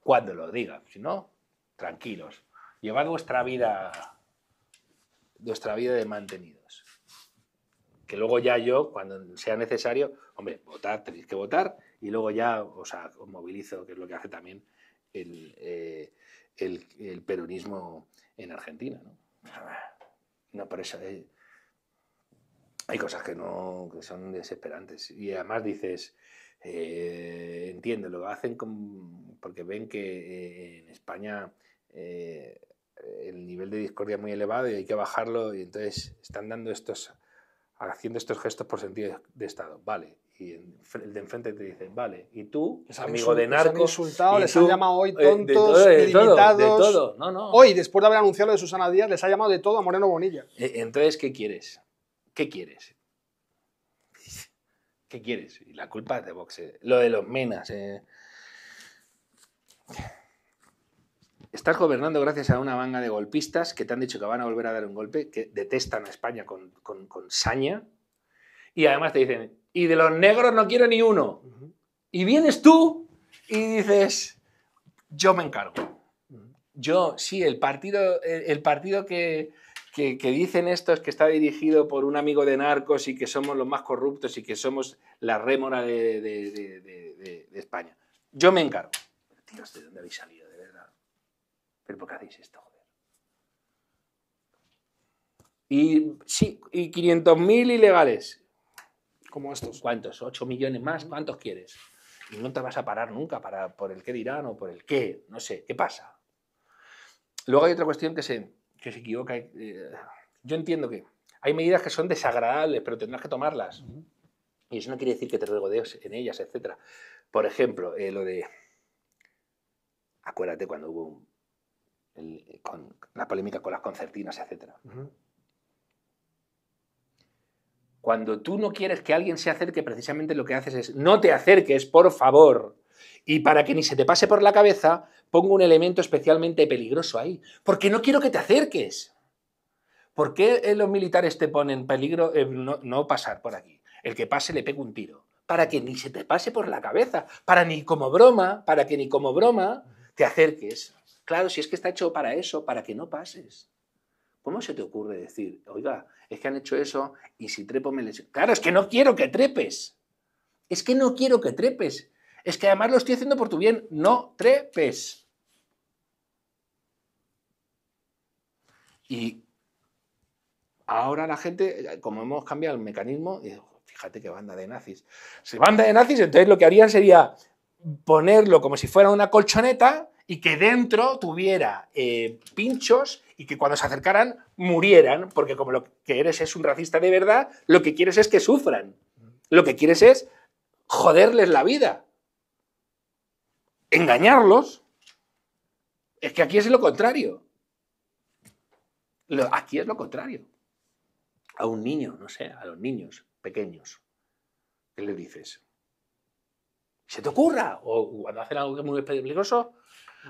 cuando lo diga, si no, tranquilos, llevad vuestra vida nuestra vida de mantenidos. Que luego ya yo, cuando sea necesario, hombre, votar, tenéis que votar, y luego ya os, movilizo, que es lo que hace también el, eh, peronismo en Argentina. No, no eso, eh, hay cosas que, no, son desesperantes. Y además dices, eh, entiendo, lo hacen porque ven que en España el nivel de discordia muy elevado y hay que bajarlo y entonces están dando estos, haciendo estos gestos por sentido de Estado, vale. Y el de enfrente te dice, vale, y tú, amigo de narcos, Les han llamado hoy tontos, de Hoy, después de haber anunciado lo de Susana Díaz, les ha llamado de todo a Moreno Bonilla. E, entonces, ¿qué quieres? ¿Qué quieres? ¿Qué quieres? Y la culpa es de Vox. Eh. Lo de los menas. Eh. Estás gobernando gracias a una manga de golpistas que te han dicho que van a volver a dar un golpe, que detestan a España con, con, saña. Y además te dicen, y de los negros no quiero ni uno. Y vienes tú y dices, yo me encargo. Yo, sí, el partido, el, partido que, que, que, dicen estos que está dirigido por un amigo de narcos y que somos los más corruptos y que somos la rémora de, de, España. Yo me encargo. ¿de dónde habéis salido? ¿Pero por qué hacéis esto, joder? Y sí, y 500.000 ilegales. Como estos. ¿Cuántos? ¿8 millones más? ¿Cuántos quieres? Y no te vas a parar nunca para, por el qué dirán o por el qué, no sé, ¿qué pasa? Luego hay otra cuestión que se, se equivoca. Eh, yo entiendo que hay medidas que son desagradables, pero tendrás que tomarlas. Y eso no quiere decir que te regodees en ellas, etc. Por ejemplo, eh, lo de... Acuérdate cuando hubo un con la polémica con las concertinas, etc. Cuando tú no quieres que alguien se acerque, precisamente lo que haces es, no te acerques, por favor. Y para que ni se te pase por la cabeza, pongo un elemento especialmente peligroso ahí. Porque no quiero que te acerques. ¿Por qué eh, los militares te ponen peligro eh, no, pasar por aquí? El que pase le pega un tiro para que ni se te pase por la cabeza, para ni como broma, para que ni como broma te acerques. Claro, si es que está hecho para eso, para que no pases. ¿Cómo se te ocurre decir, oiga, es que han hecho eso y si trepo me les... Claro, es que no quiero que trepes. Es que no quiero que trepes. Es que además lo estoy haciendo por tu bien. No trepes. Y ahora la gente, como hemos cambiado el mecanismo, fíjate qué banda de nazis. Si banda de nazis, entonces lo que harían sería ponerlo como si fuera una colchoneta y que dentro tuviera eh, pinchos y que cuando se acercaran murieran, porque como lo que eres es un racista de verdad, lo que quieres es que sufran. Lo que quieres es joderles la vida, engañarlos. Es que aquí es lo contrario. Aquí es lo contrario. A un niño, no sé, a los niños pequeños, ¿qué le dices? ¿Se te ocurra? O cuando hacen algo que es muy peligroso,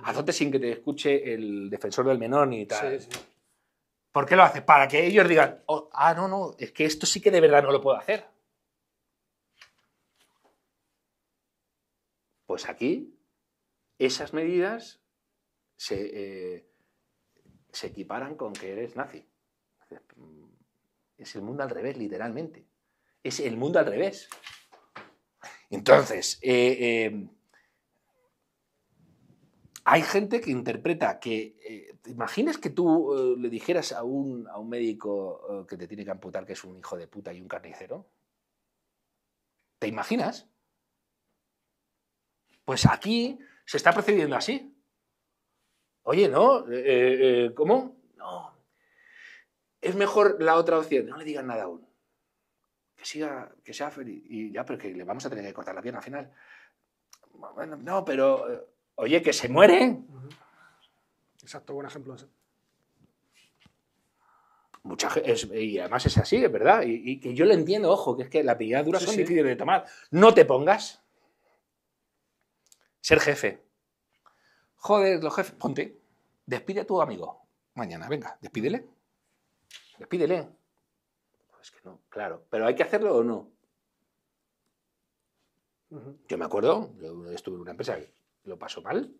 Azote sin que te escuche el defensor del menor ni tal. Sí, ¿Por qué lo haces? Para que ellos digan, oh, ah, no, no, es que esto sí que de verdad no lo puedo hacer. Pues aquí, esas medidas se, eh, equiparan con que eres nazi. Es el mundo al revés, literalmente. Es el mundo al revés. Entonces, eh, eh, hay gente que interpreta que, eh, que tú eh, le dijeras a un, a un médico eh, que te tiene que amputar que es un hijo de puta y un carnicero? ¿Te imaginas? Pues aquí se está procediendo así. Oye, ¿no? ¿Cómo? No. Es mejor la otra opción, no le digan nada aún. Que siga, que sea feliz. Y ya, pero que le vamos a tener que cortar la pierna al final. Bueno, no, pero Oye, que se muere. Exacto, buen ejemplo y además es así, es verdad. Y, que yo lo entiendo, ojo, que es que la pillada dura son difíciles de tomar. No te pongas. Ser jefe. Joder, los jefes, ponte. Despide a tu amigo. Mañana, venga, despídele. Despídele. Es pues que no, claro. Pero hay que hacerlo o no. Yo me acuerdo, yo estuve en una empresa lo pasó mal.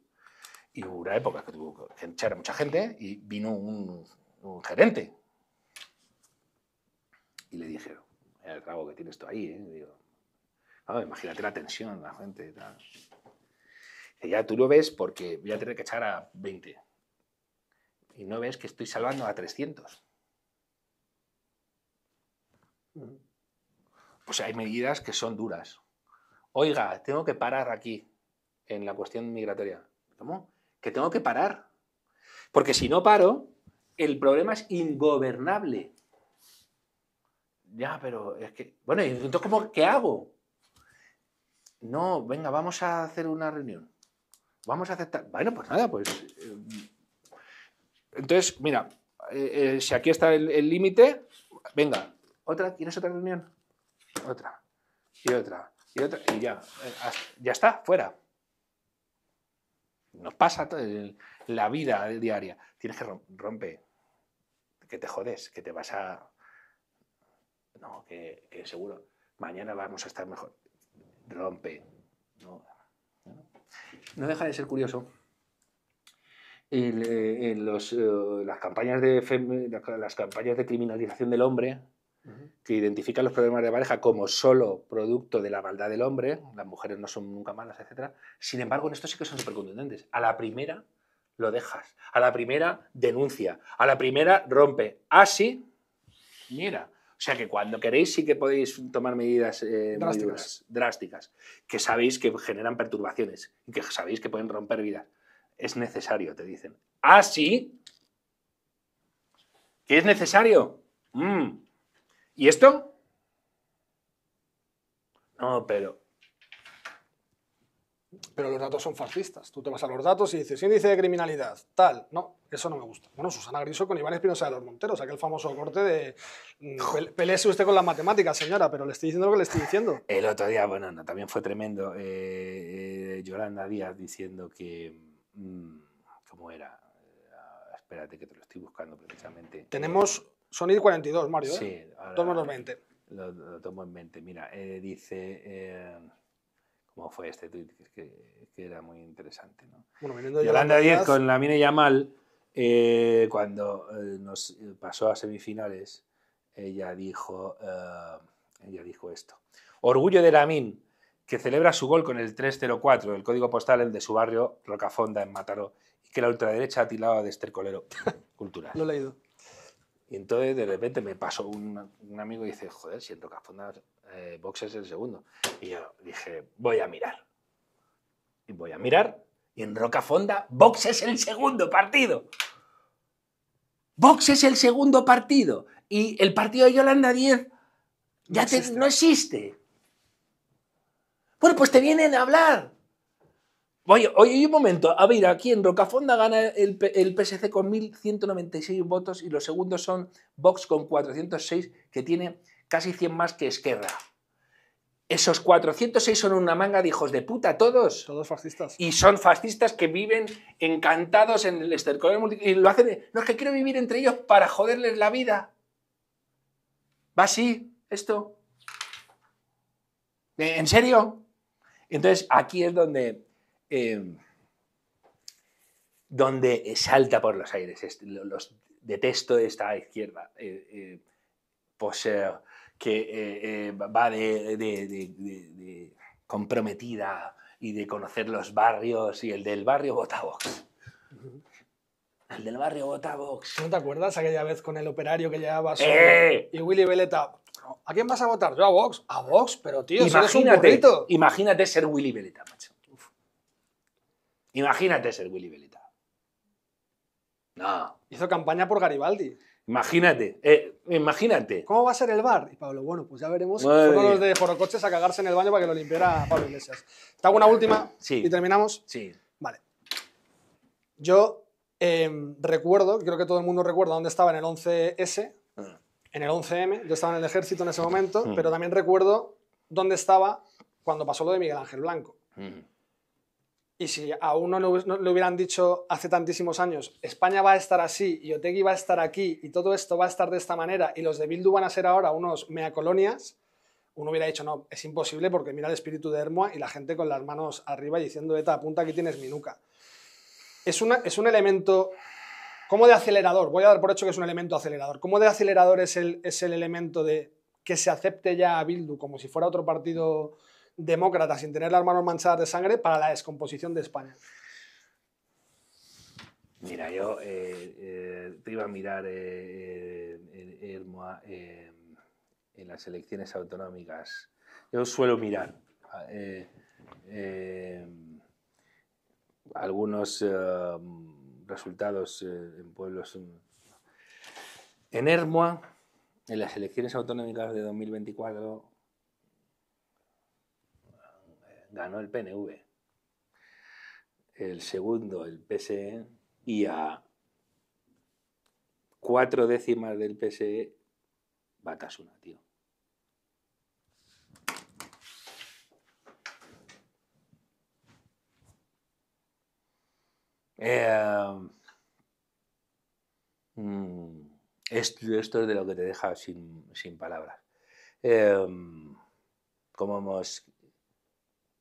Y hubo una época que tuvo que echar a mucha gente y vino un, gerente. Y le dije, el trago que tiene esto ahí, ¿eh? ah, imagínate la tensión, la gente y tal. ya tú lo ves porque voy a tener que echar a 20. Y no ves que estoy salvando a 300. Pues mm. hay medidas que son duras. Oiga, tengo que parar aquí en la cuestión migratoria. ¿Cómo? Que tengo que parar. Porque si no paro, el problema es ingobernable. Ya, pero es que. Bueno, entonces qué hago? No, venga, vamos a hacer una reunión. Vamos a aceptar. Bueno, pues nada, pues. Eh, entonces, mira, eh, eh, si aquí está el límite, venga, otra, ¿quieres otra reunión? Otra, y otra, y otra, y ya, ya está, fuera. Nos pasa la vida diaria. Tienes que romper, que te jodes, que te vas a... No, que, seguro, mañana vamos a estar mejor. Rompe. No, deja de ser curioso. Eh, en, eh, las, campañas de las campañas de criminalización del hombre, que identifica los problemas de pareja como solo producto de la maldad del hombre, las mujeres no son nunca malas, etc. Sin embargo, en esto sí que son súper contundentes. A la primera lo dejas, a la primera denuncia, a la primera rompe. Así, ah, mira. O sea que cuando queréis sí que podéis tomar medidas eh, drásticas. que sabéis que generan perturbaciones y que sabéis que pueden romper vidas. Es necesario, te dicen. Así, ah, que es necesario. Mm. ¿Y esto? No, pero... Pero los datos son fascistas. Tú te vas a los datos y dices, índice de criminalidad, tal. No, eso no me gusta. Bueno, Susana Griso con Iván Espinosa de los Monteros, aquel famoso corte de... Mm, pelese usted con las matemáticas, señora, pero le estoy diciendo lo que le estoy diciendo. El otro día, bueno, también fue tremendo. Eh, eh, Yolanda Díaz diciendo que... Mm, ¿Cómo era? Eh, ah, espérate que te lo estoy buscando precisamente. Tenemos Sonid 42, Mario. ¿eh? Sí, ¿eh? tomo 20. Lo, lo, tomo en mente. Mira, eh, dice. Eh, ¿Cómo fue este tweet? Que, era muy interesante. ¿no? Bueno, Yolanda 10 con la Yamal, cuando nos pasó a semifinales, ella dijo, ella dijo esto. Orgullo de min que celebra su gol con el 304, el código postal el de su barrio Rocafonda en Mataró, y que la ultraderecha atilaba de estercolero cultural. Lo he leído. Y entonces de repente me pasó un, amigo y dice, joder, si en Fonda eh, Box es el segundo. Y yo dije, voy a mirar. Y voy a mirar. Y en Rocafonda, Box es el segundo partido. Vox es el segundo partido. Y el partido de Yolanda 10 ya no existe. Bueno, pues te vienen a hablar. Oye, oye, un momento. A ver, aquí en Rocafonda gana el, PSC con 1.196 votos y los segundos son Vox con 406, que tiene casi 100 más que Esquerra. Esos 406 son una manga de hijos de puta, todos. Todos fascistas. Y son fascistas que viven encantados en el estercolor Y lo hacen. de... No es que quiero vivir entre ellos para joderles la vida. Va así, esto. ¿En serio? Entonces, aquí es donde Em, donde salta por los aires. Los detesto esta izquierda. Eh, eh que eh, eh, va de, comprometida y de conocer los barrios y el del barrio vota El del barrio vota ¿No te acuerdas aquella vez con el operario que llevaba y Willy Veleta? ¿A quién vas a votar? Yo a Vox. A Vox, pero tío, imagínate, eres un Imagínate ser Willy Veleta, macho. Imagínate ser Willy Belita. No. Hizo campaña por Garibaldi. Imagínate, eh, imagínate. ¿Cómo va a ser el bar? Y Pablo, bueno, pues ya veremos. uno Fueron de Forocoches a cagarse en el baño para que lo limpiara Pablo Iglesias. Te hago una última sí. y terminamos. Sí. Vale. Yo em, recuerdo, creo que todo el mundo recuerda dónde estaba en el 11S, ah. en el 11M. Yo estaba en el ejército en ese momento, hmm. pero también recuerdo dónde estaba cuando pasó lo de Miguel Ángel Blanco. Hmm. Y si a uno le hubieran dicho hace tantísimos años, España va a estar así, y Otegui va a estar aquí, y todo esto va a estar de esta manera, y los de Bildu van a ser ahora unos mea colonias, uno hubiera dicho, no, es imposible porque mira el espíritu de Hermoa y la gente con las manos arriba y diciendo, ETA, apunta, aquí tienes mi nuca. Es, una, es un elemento, como de acelerador? Voy a dar por hecho que es un elemento acelerador. como de acelerador es el, es el elemento de que se acepte ya a Bildu como si fuera otro partido sin tener las manos manchadas de sangre para la descomposición de España? Mira, yo eh, eh, te iba a mirar, eh, en las elecciones autonómicas. Yo suelo mirar algunos resultados en pueblos. En Ermua, en las elecciones autonómicas de 2024, ganó el PNV. El segundo, el PSE, y a cuatro décimas del PSE, Batasuna, tío. Eh, mm, esto, esto, es de lo que te deja sin, sin palabras. Eh, como hemos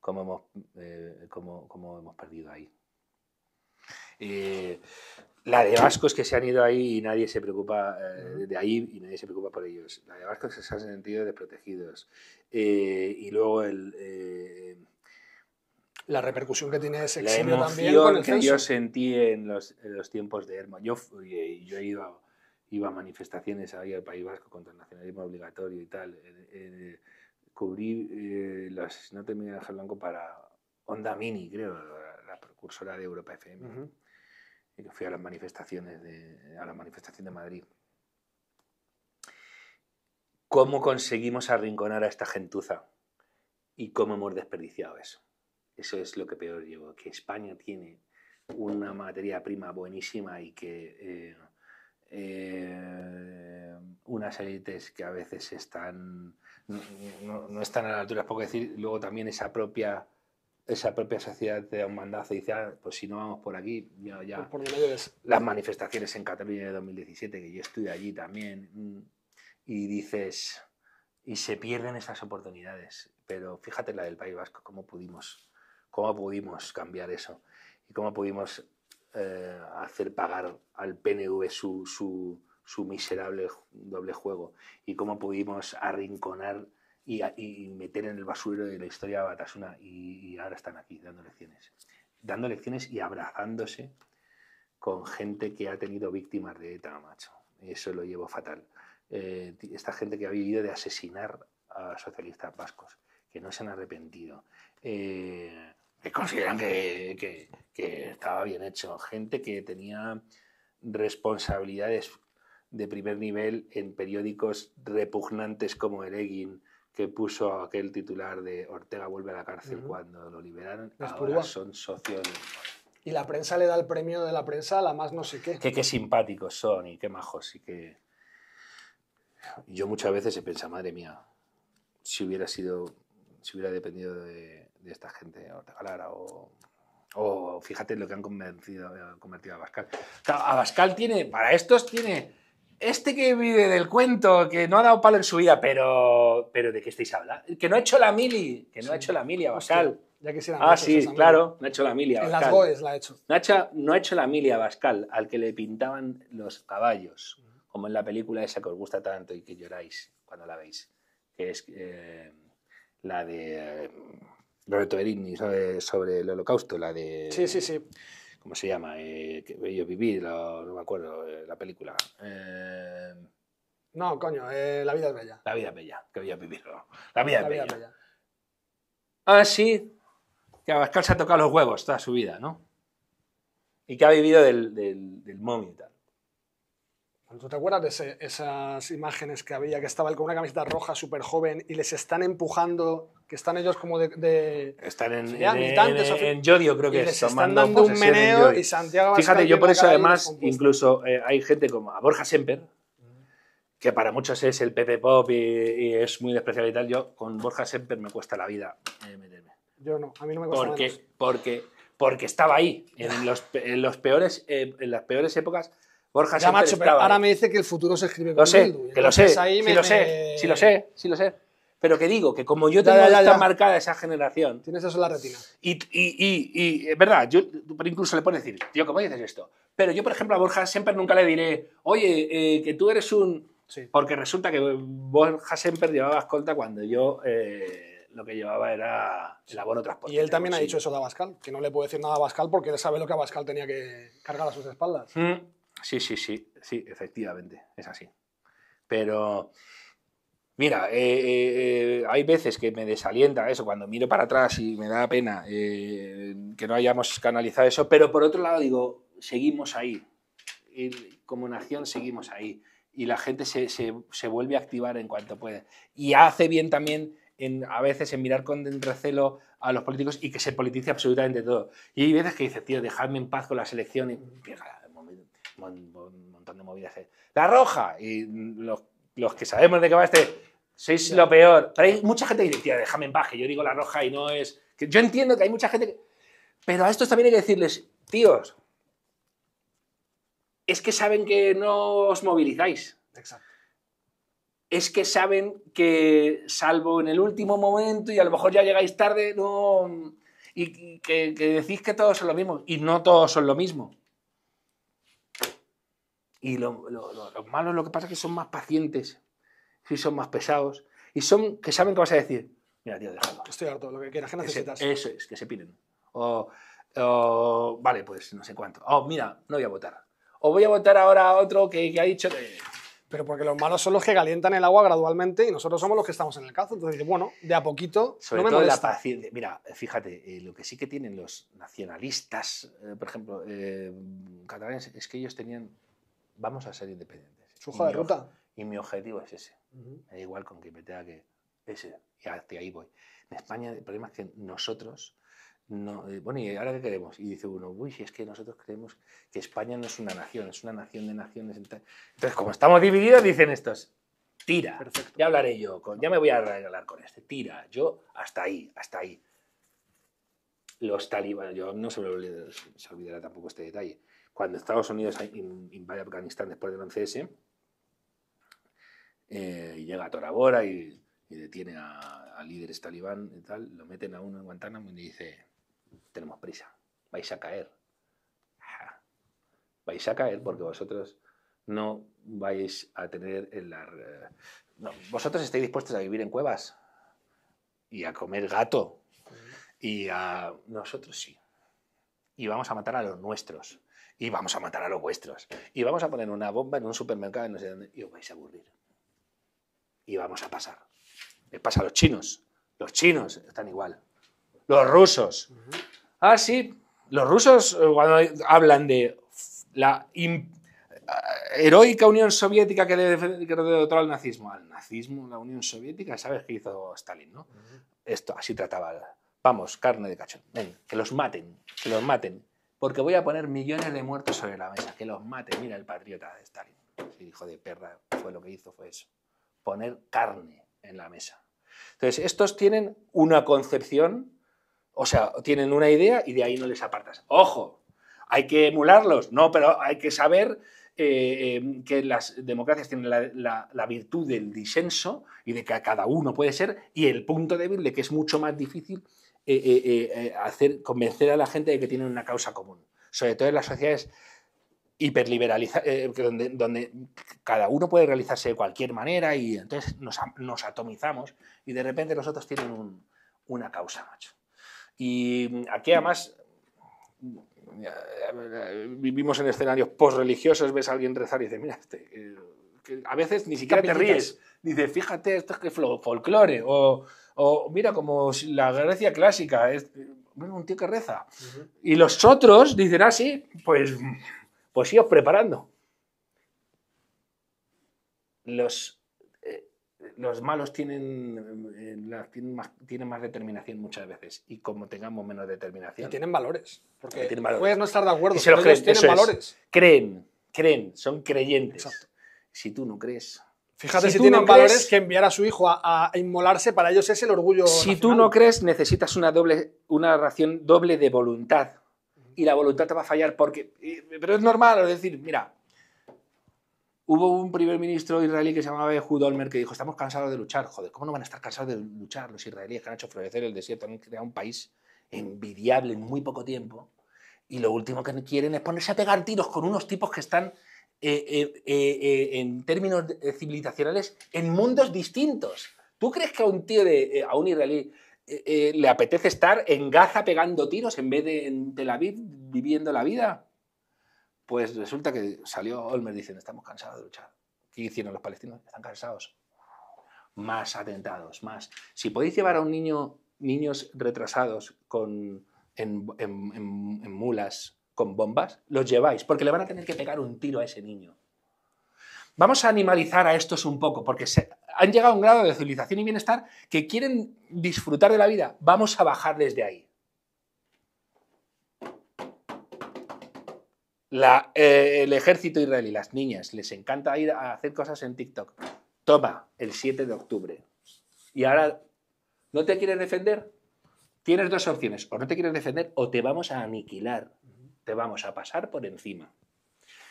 cómo hemos, eh, hemos perdido ahí. la de vascos que se han ido ahí y nadie se preocupa eh, de ahí y nadie se preocupa por ellos. La de vascos que se han sentido desprotegidos. Eh, y luego el. la repercusión que tiene ese exilio también. el que yo sentí en los, tiempos de Hermo. Yo, yo ido iba a manifestaciones ahí al País Vasco contra el nacionalismo obligatorio y tal cubrí las eh, el asesinato de Miguel Ángel Blanco para Onda Mini, creo, la, precursora de Europa FM. fui a las manifestaciones de, la manifestación de Madrid. ¿Cómo conseguimos arrinconar a esta gentuza? ¿Y cómo hemos desperdiciado eso? Eso es lo que peor llevo, que España tiene una materia prima buenísima y que eh, eh, unas élites que a veces están no, están a la altura, es poco decir, luego también esa propia esa propia sociedad te da un mandazo y dice, ah, pues si no vamos por aquí, ya, las manifestaciones en Cataluña de 2017, que yo estuve allí también, y dices, y se pierden esas oportunidades, pero fíjate la del País Vasco, cómo pudimos, cómo pudimos cambiar eso, y cómo pudimos eh, hacer pagar al PNV su, su, miserable doble juego y cómo pudimos arrinconar y, meter en el basurero de la historia a Batasuna y, ahora están aquí dando lecciones. Dando lecciones y abrazándose con gente que ha tenido víctimas de ETA, macho. Eso lo llevo fatal. Eh, esta gente que ha vivido de asesinar a socialistas vascos, que no se han arrepentido. Eh, consideran que, estaba bien hecho, gente que tenía responsabilidades de primer nivel en periódicos repugnantes como el que puso aquel titular de Ortega vuelve a la cárcel cuando lo liberaron, ahora son socios Y la prensa le da el premio de la prensa a la más no sé qué. Que qué simpáticos son y qué majos y qué Yo muchas veces he pensado, madre mía, si hubiera sido, si hubiera dependido de, de esta gente, o o, o fíjate lo que han convencido, convertido a Bascal Abascal tiene, para estos tiene, este que vive del cuento, que no ha dado palo en su vida, pero, pero ¿de qué estáis hablando? Que no ha hecho la mili, que no ha hecho la mili Abascal. ya que ah, sí, claro, no ha hecho la mili Abascal. En las Goes la ha hecho. No ha hecho, no ha hecho la mili Bascal al que le pintaban los caballos, como en la película esa que os gusta tanto y que lloráis cuando la veis, que es eh, la de... Roberto de sobre, sobre, el holocausto, la de... Sí, sí, sí. ¿Cómo se llama? Eh, que Bello Vivir, no me acuerdo, eh, la película. Eh, no, coño, La vida es bella. La vida es bella, que Bello Vivir. La vida es bella. Ah, sí, que Abascal se ha tocado los huevos toda su vida, ¿no? Y que ha vivido del, del, del y tal. ¿Tú te acuerdas de esas imágenes que había, que estaba él con una camiseta roja súper joven y les están empujando, que están ellos como de... están en, en, creo que están dando un meneo y Santiago... Fíjate, yo por eso además, incluso eh, hay gente como a Borja Semper, que para muchos es el Pepe Pop y, es muy despreciable y tal, yo con Borja Semper me cuesta la vida eh, Yo no, a mí no me cuesta porque, Porque, porque estaba ahí, en, los, peores, eh, en las peores épocas Borja ya, ahora me dice que el futuro se escribe con lo sé, Que lo sé, sí lo sé, sí lo sé, lo sé. Pero que digo, que como yo tengo he dado marcada esa generación... Tienes eso en la retina. Y, es verdad, yo incluso le puedes decir, tío, ¿cómo dices esto? Pero yo, por ejemplo, a Borja siempre nunca le diré, oye, eh, que tú eres un... Porque resulta que Borja siempre llevaba escolta cuando yo... Eh, lo que llevaba era el abono transporte. Y él también ha dicho eso de Abascal, que no le puede decir nada a Abascal porque él sabe lo que Abascal tenía que cargar a sus espaldas. Mm. Sí, sí, sí, sí, efectivamente, es así. Pero, mira, eh, eh, eh, hay veces que me desalienta eso, cuando miro para atrás y me da pena que no hayamos canalizado eso, pero por otro lado digo, seguimos ahí, como nación seguimos ahí, y la gente se, vuelve a activar en cuanto puede. Y hace bien también en, a veces en mirar con recelo a los políticos y que se politice absolutamente todo. Y hay veces que dice, tío, dejadme en paz con las elecciones. Pégala, un montón de movidas. La roja. Y los, que sabemos de qué va este, sois lo peor. hay mucha gente que dice, déjame en paz, que yo digo la roja y no es... Que yo entiendo que hay mucha gente Pero a estos también hay que decirles, tíos, es que saben que no os movilizáis. Exacto. Es que saben que, salvo en el último momento y a lo mejor ya llegáis tarde, no... Y que, que decís que todos son lo mismo. Y no todos son lo mismo. Y lo, los malos lo que pasa es que son más pacientes, sí son más pesados, y son que saben qué vas a decir. Mira, tío, déjalo. Estoy harto, lo que quieras, ¿Qué necesitas. eso es, que se piden. O, vale, pues no sé cuánto. oh mira, no voy a votar. O voy a votar ahora a otro que, ha dicho Pero porque los malos son los que calientan el agua gradualmente y nosotros somos los que estamos en el cazo. Entonces, bueno, de a poquito Sobre no me todo La paciencia. Mira, fíjate, eh, lo que sí que tienen los nacionalistas, eh, por ejemplo, eh, catalanes, es que ellos tenían vamos a ser independientes. ¿Su Y mi objetivo es ese. da igual con que me tenga que... Ese, y hacia ahí voy. En España el problema es que nosotros... No, eh, bueno, ¿y ahora qué queremos? Y dice uno, uy, si es que nosotros creemos que España no es una nación, es una nación de naciones. Entonces, como estamos divididos, dicen estos, tira, Perfecto. ya hablaré yo, ya me voy a arreglar con este, tira, yo hasta ahí, hasta ahí. Los talibanes, yo no se se olvidará tampoco este detalle, cuando Estados Unidos invade Afganistán después del 11S, eh, y llega a Tora y, detiene a, líderes talibán y tal, lo meten a uno en Guantánamo y dice, tenemos prisa, vais a caer. Vais a caer porque vosotros no vais a tener vosotros estáis dispuestos a vivir en cuevas y a comer gato y a nosotros sí. Y vamos a matar a los nuestros y vamos a matar a los vuestros, y vamos a poner una bomba en un supermercado y os vais a aburrir. Y vamos a pasar. Les pasa a los chinos. Los chinos están igual. Los rusos. Ah, sí. Los rusos eh, cuando hablan de la eh, heroica Unión Soviética que, le, que al nazismo. Al nazismo, la Unión Soviética, ¿sabes qué hizo Stalin, no? Esto, así trataba. Vamos, carne de cachón. Ven, que los maten, que los maten porque voy a poner millones de muertos sobre la mesa, que los mate, mira el patriota de Stalin. El hijo de perra fue lo que hizo, fue eso, poner carne en la mesa. Entonces, estos tienen una concepción, o sea, tienen una idea y de ahí no les apartas. ¡Ojo! ¿Hay que emularlos? No, pero hay que saber eh, em, que las democracias tienen la, la, virtud del disenso y de que cada uno puede ser, y el punto débil de que es mucho más difícil eh, eh, eh, hacer, convencer a la gente de que tienen una causa común. Sobre todo en las sociedades hiperliberalizadas, donde, donde, cada uno puede realizarse de cualquier manera y entonces nos, atomizamos y de repente los otros tienen una causa, macho. Y aquí además vivimos en escenarios post ves a alguien rezar y dices, mira, este, a veces ni siquiera te ríes. Dices, fíjate, esto es que folclore. O, mira, como la Grecia clásica. Es, un tío que reza. Y los otros dicen así, ah, pues, pues sí, preparando. Los, eh, los malos eh, tienen, más, determinación muchas veces. Y como tengamos menos determinación. Y tienen valores. Porque puedes no estar de acuerdo, y se los creen, tienen valores. Creen, creen, son creyentes. Exacto si tú no crees. Fíjate si, tienen valores que enviar a su hijo a, inmolarse, para ellos es el orgullo. Si tú no crees, necesitas una doble, una ración doble de voluntad. Y la voluntad te va a fallar porque. Pero es normal, es decir, mira, hubo un primer ministro israelí que se llamaba Ehud Olmer que dijo, estamos cansados de luchar. Joder, ¿cómo no van a estar cansados de luchar los israelíes que han hecho florecer el desierto, han creado un país envidiable en muy poco tiempo? Y lo último que quieren es ponerse a pegar tiros con unos tipos que están eh, eh, eh, en términos civilizacionales en mundos distintos. ¿Tú crees que a un tío, de, a un israelí, le apetece estar en Gaza pegando tiros en vez de en Tel Aviv viviendo la vida? Pues resulta que salió Olmer diciendo, estamos cansados de luchar. ¿Qué hicieron los palestinos? Están cansados. Más atentados, más. Si podéis llevar a un niño, niños retrasados con, en mulas con bombas, los lleváis, porque le van a tener que pegar un tiro a ese niño. Vamos a animalizar a estos un poco, porque han llegado a un grado de civilización y bienestar que quieren disfrutar de la vida. Vamos a bajar desde ahí. Eh, el ejército israelí, las niñas, les encanta ir a hacer cosas en TikTok. Toma, el 7 de octubre. Y ahora, ¿no te quieres defender? Tienes dos opciones, o no te quieres defender o te vamos a aniquilar te vamos a pasar por encima.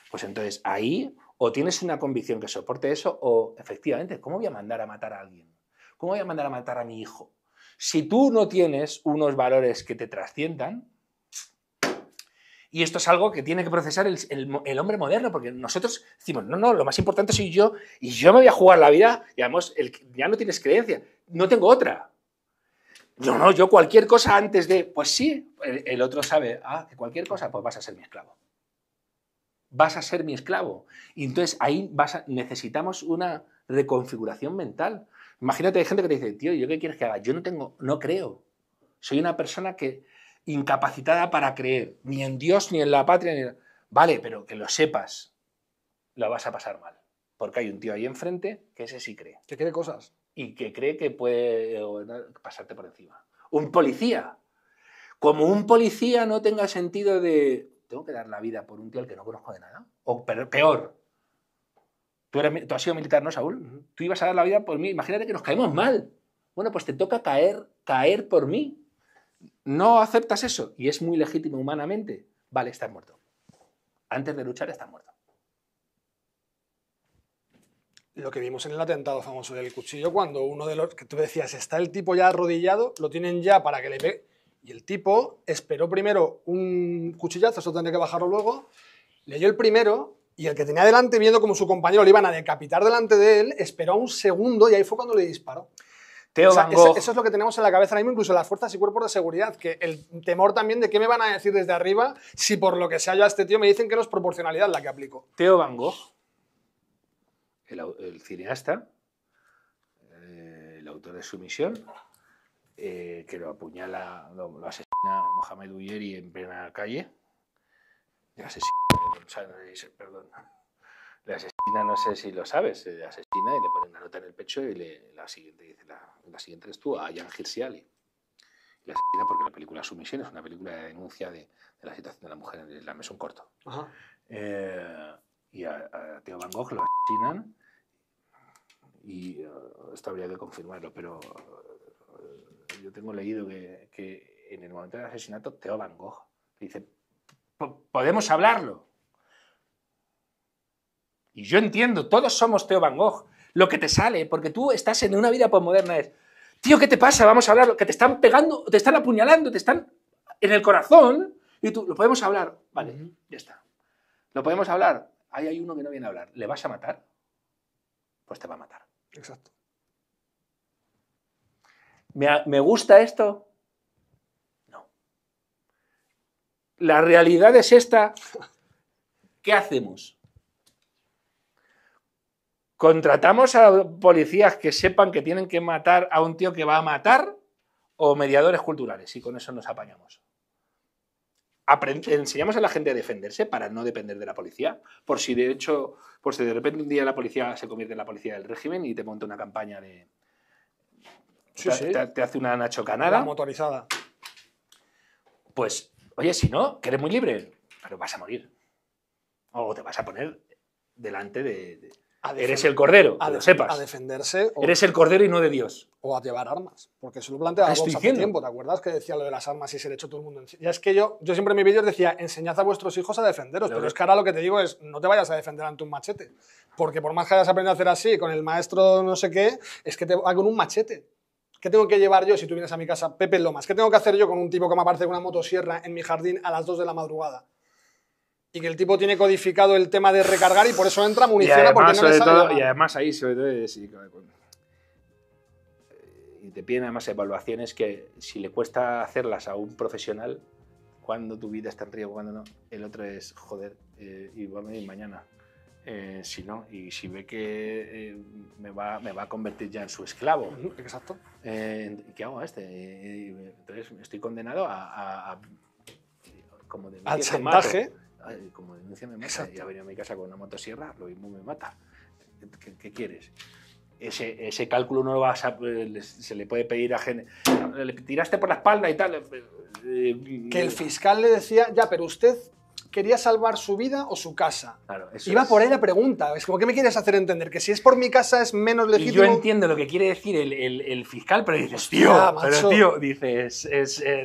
Pues entonces ahí o tienes una convicción que soporte eso o efectivamente, ¿cómo voy a mandar a matar a alguien? ¿Cómo voy a mandar a matar a mi hijo? Si tú no tienes unos valores que te trasciendan, y esto es algo que tiene que procesar el, hombre moderno, porque nosotros decimos, no, no, lo más importante soy yo, y yo me voy a jugar la vida, y ya no tienes creencia, no tengo otra yo no, yo cualquier cosa antes de, pues sí, el, otro sabe, ah, que cualquier cosa, pues vas a ser mi esclavo. Vas a ser mi esclavo. Y entonces ahí vas necesitamos una reconfiguración mental. Imagínate, hay gente que te dice, tío, ¿yo qué quieres que haga? Yo no tengo, no creo. Soy una persona que incapacitada para creer, ni en Dios, ni en la patria, ni... Vale, pero que lo sepas, lo vas a pasar mal. Porque hay un tío ahí enfrente que ese sí cree. Que cree cosas. Y que cree que puede eh, pasarte por encima. Un policía. Como un policía no tenga sentido de. Tengo que dar la vida por un tío al que no conozco de nada. O peor. Tú, has sido militar, ¿no, Saúl? Tú ibas a dar la vida por mí. Imagínate que nos caemos mal. Bueno, pues te toca caer, caer por mí. No aceptas eso y es muy legítimo humanamente, vale, estás muerto. Antes de luchar, estás muerto lo que vimos en el atentado famoso del cuchillo, cuando uno de los que tú decías, está el tipo ya arrodillado, lo tienen ya para que le ve. Y el tipo esperó primero un cuchillazo, eso tendría que bajarlo luego, leyó el primero y el que tenía delante, viendo como su compañero le iban a decapitar delante de él, esperó un segundo y ahí fue cuando le disparó. Teo Eso, es lo que tenemos en la cabeza ahora mismo, incluso las fuerzas y cuerpos de seguridad, que el temor también de qué me van a decir desde arriba si por lo que sea yo este tío me dicen que no es proporcionalidad la que aplico. Teo Van Gogh el, cineasta, eh, el autor de Sumisión, eh, que lo apuñala, lo, asesina Mohamed Uyeri en plena calle. Le asesina, no sé si lo sabes, le asesina y le pone una nota en el pecho y le, la, siguiente, dice, la, siguiente es tú, a Jan Hirsiali la asesina porque la película Sumisión es una película de denuncia de, la situación de la mujer en la mesa un corto. Eh, y a, a, Van Gogh lo asesinan y eh, esto habría que confirmarlo, pero eh, yo tengo leído que, en el momento del asesinato Teo Van Gogh dice, podemos hablarlo. Y yo entiendo, todos somos Teo Van Gogh. Lo que te sale, porque tú estás en una vida posmoderna es, tío, ¿qué te pasa? Vamos a hablarlo, que te están pegando, te están apuñalando, te están en el corazón. Y tú, ¿lo podemos hablar? Vale, ya está. ¿Lo podemos hablar? Ahí hay uno que no viene a hablar. ¿Le vas a matar? Pues te va a matar. Exacto. ¿Me, ¿Me gusta esto? No. La realidad es esta. ¿Qué hacemos? ¿Contratamos a policías que sepan que tienen que matar a un tío que va a matar o mediadores culturales? Y con eso nos apañamos enseñamos a la gente a defenderse para no depender de la policía. Por si de hecho, por si de repente un día la policía se convierte en la policía del régimen y te monta una campaña de. te, hace una Nacho Canada. motorizada. Pues, oye, si no, que eres muy libre, pero vas a morir. O te vas a poner delante de. eres el cordero, a lo sepas. A defenderse. Eres el cordero y no de Dios o a llevar armas, porque se lo planteaba ah, vos hace tiempo, ¿te acuerdas que decía lo de las armas y se le echó todo el mundo Ya es que yo, yo siempre en mis vídeos decía, enseñad a vuestros hijos a defenderos, pero, es que ahora lo que te digo es, no te vayas a defender ante un machete, porque por más que hayas aprendido a hacer así, con el maestro no sé qué, es que te va con un machete. ¿Qué tengo que llevar yo si tú vienes a mi casa, Pepe Lomas? ¿Qué tengo que hacer yo con un tipo que me aparece con una motosierra en mi jardín a las 2 de la madrugada? y que el tipo tiene codificado el tema de recargar y por eso entra munición porque no le sale Y además ahí, sobre todo, sí, y te piden además evaluaciones que si le cuesta hacerlas a un profesional, cuando tu vida está en riesgo, cuando no, el otro es joder, eh, y va mañana. Eh, si no, y si ve que eh, me, va, me va a convertir ya en su esclavo. Exacto. Eh, ¿Qué hago este? Entonces estoy condenado a, como al chantaje. como denuncia me mata. ha venido a mi casa con una motosierra, lo mismo me mata. qué quieres? ese, cálculo no lo vas a, eh, se le puede pedir a gente. Eh, le tiraste por la espalda y tal. Eh, que el fiscal le decía, ya, pero usted quería salvar su vida o su casa. Claro, eso Iba por ahí la pregunta. Es como, ¿qué me quieres hacer entender? Que si es por mi casa es menos legítimo. Y yo entiendo lo que quiere decir el, fiscal, pero dices, tío, pero tío, dices,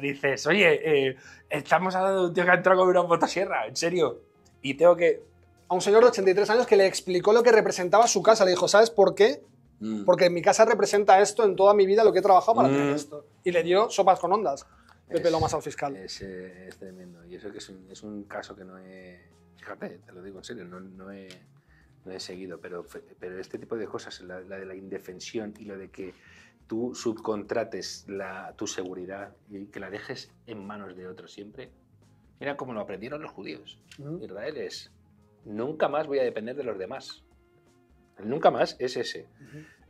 dices oye, estamos hablando de un tío que ha entrado con una motosierra, en serio. Y tengo que. A un señor de 83 años que le explicó lo que representaba su casa. Le dijo, ¿sabes por qué? Mm. Porque en mi casa representa esto en toda mi vida, lo que he trabajado para tener mm. esto. Y le dio sopas con ondas de pelo más al fiscal. Es, tremendo. Y eso que es un, es un caso que no he. Fíjate, te lo digo en serio, no, no he no seguido, pero, pero este tipo de cosas, la, de la indefensión y lo de que tú subcontrates la, tu seguridad y que la dejes en manos de otros siempre, era como lo aprendieron los judíos. Israel es, nunca más voy a depender de los demás nunca más es ese.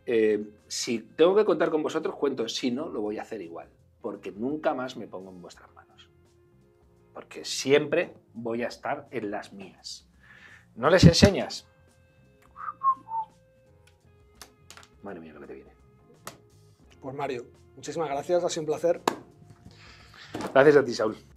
Eh, si tengo que contar con vosotros, cuento. Si no, lo voy a hacer igual. Porque nunca más me pongo en vuestras manos. Porque siempre voy a estar en las mías. ¿No les enseñas? Madre mía, que te viene. Pues Mario, muchísimas gracias. Ha sido un placer. Gracias a ti, Saúl.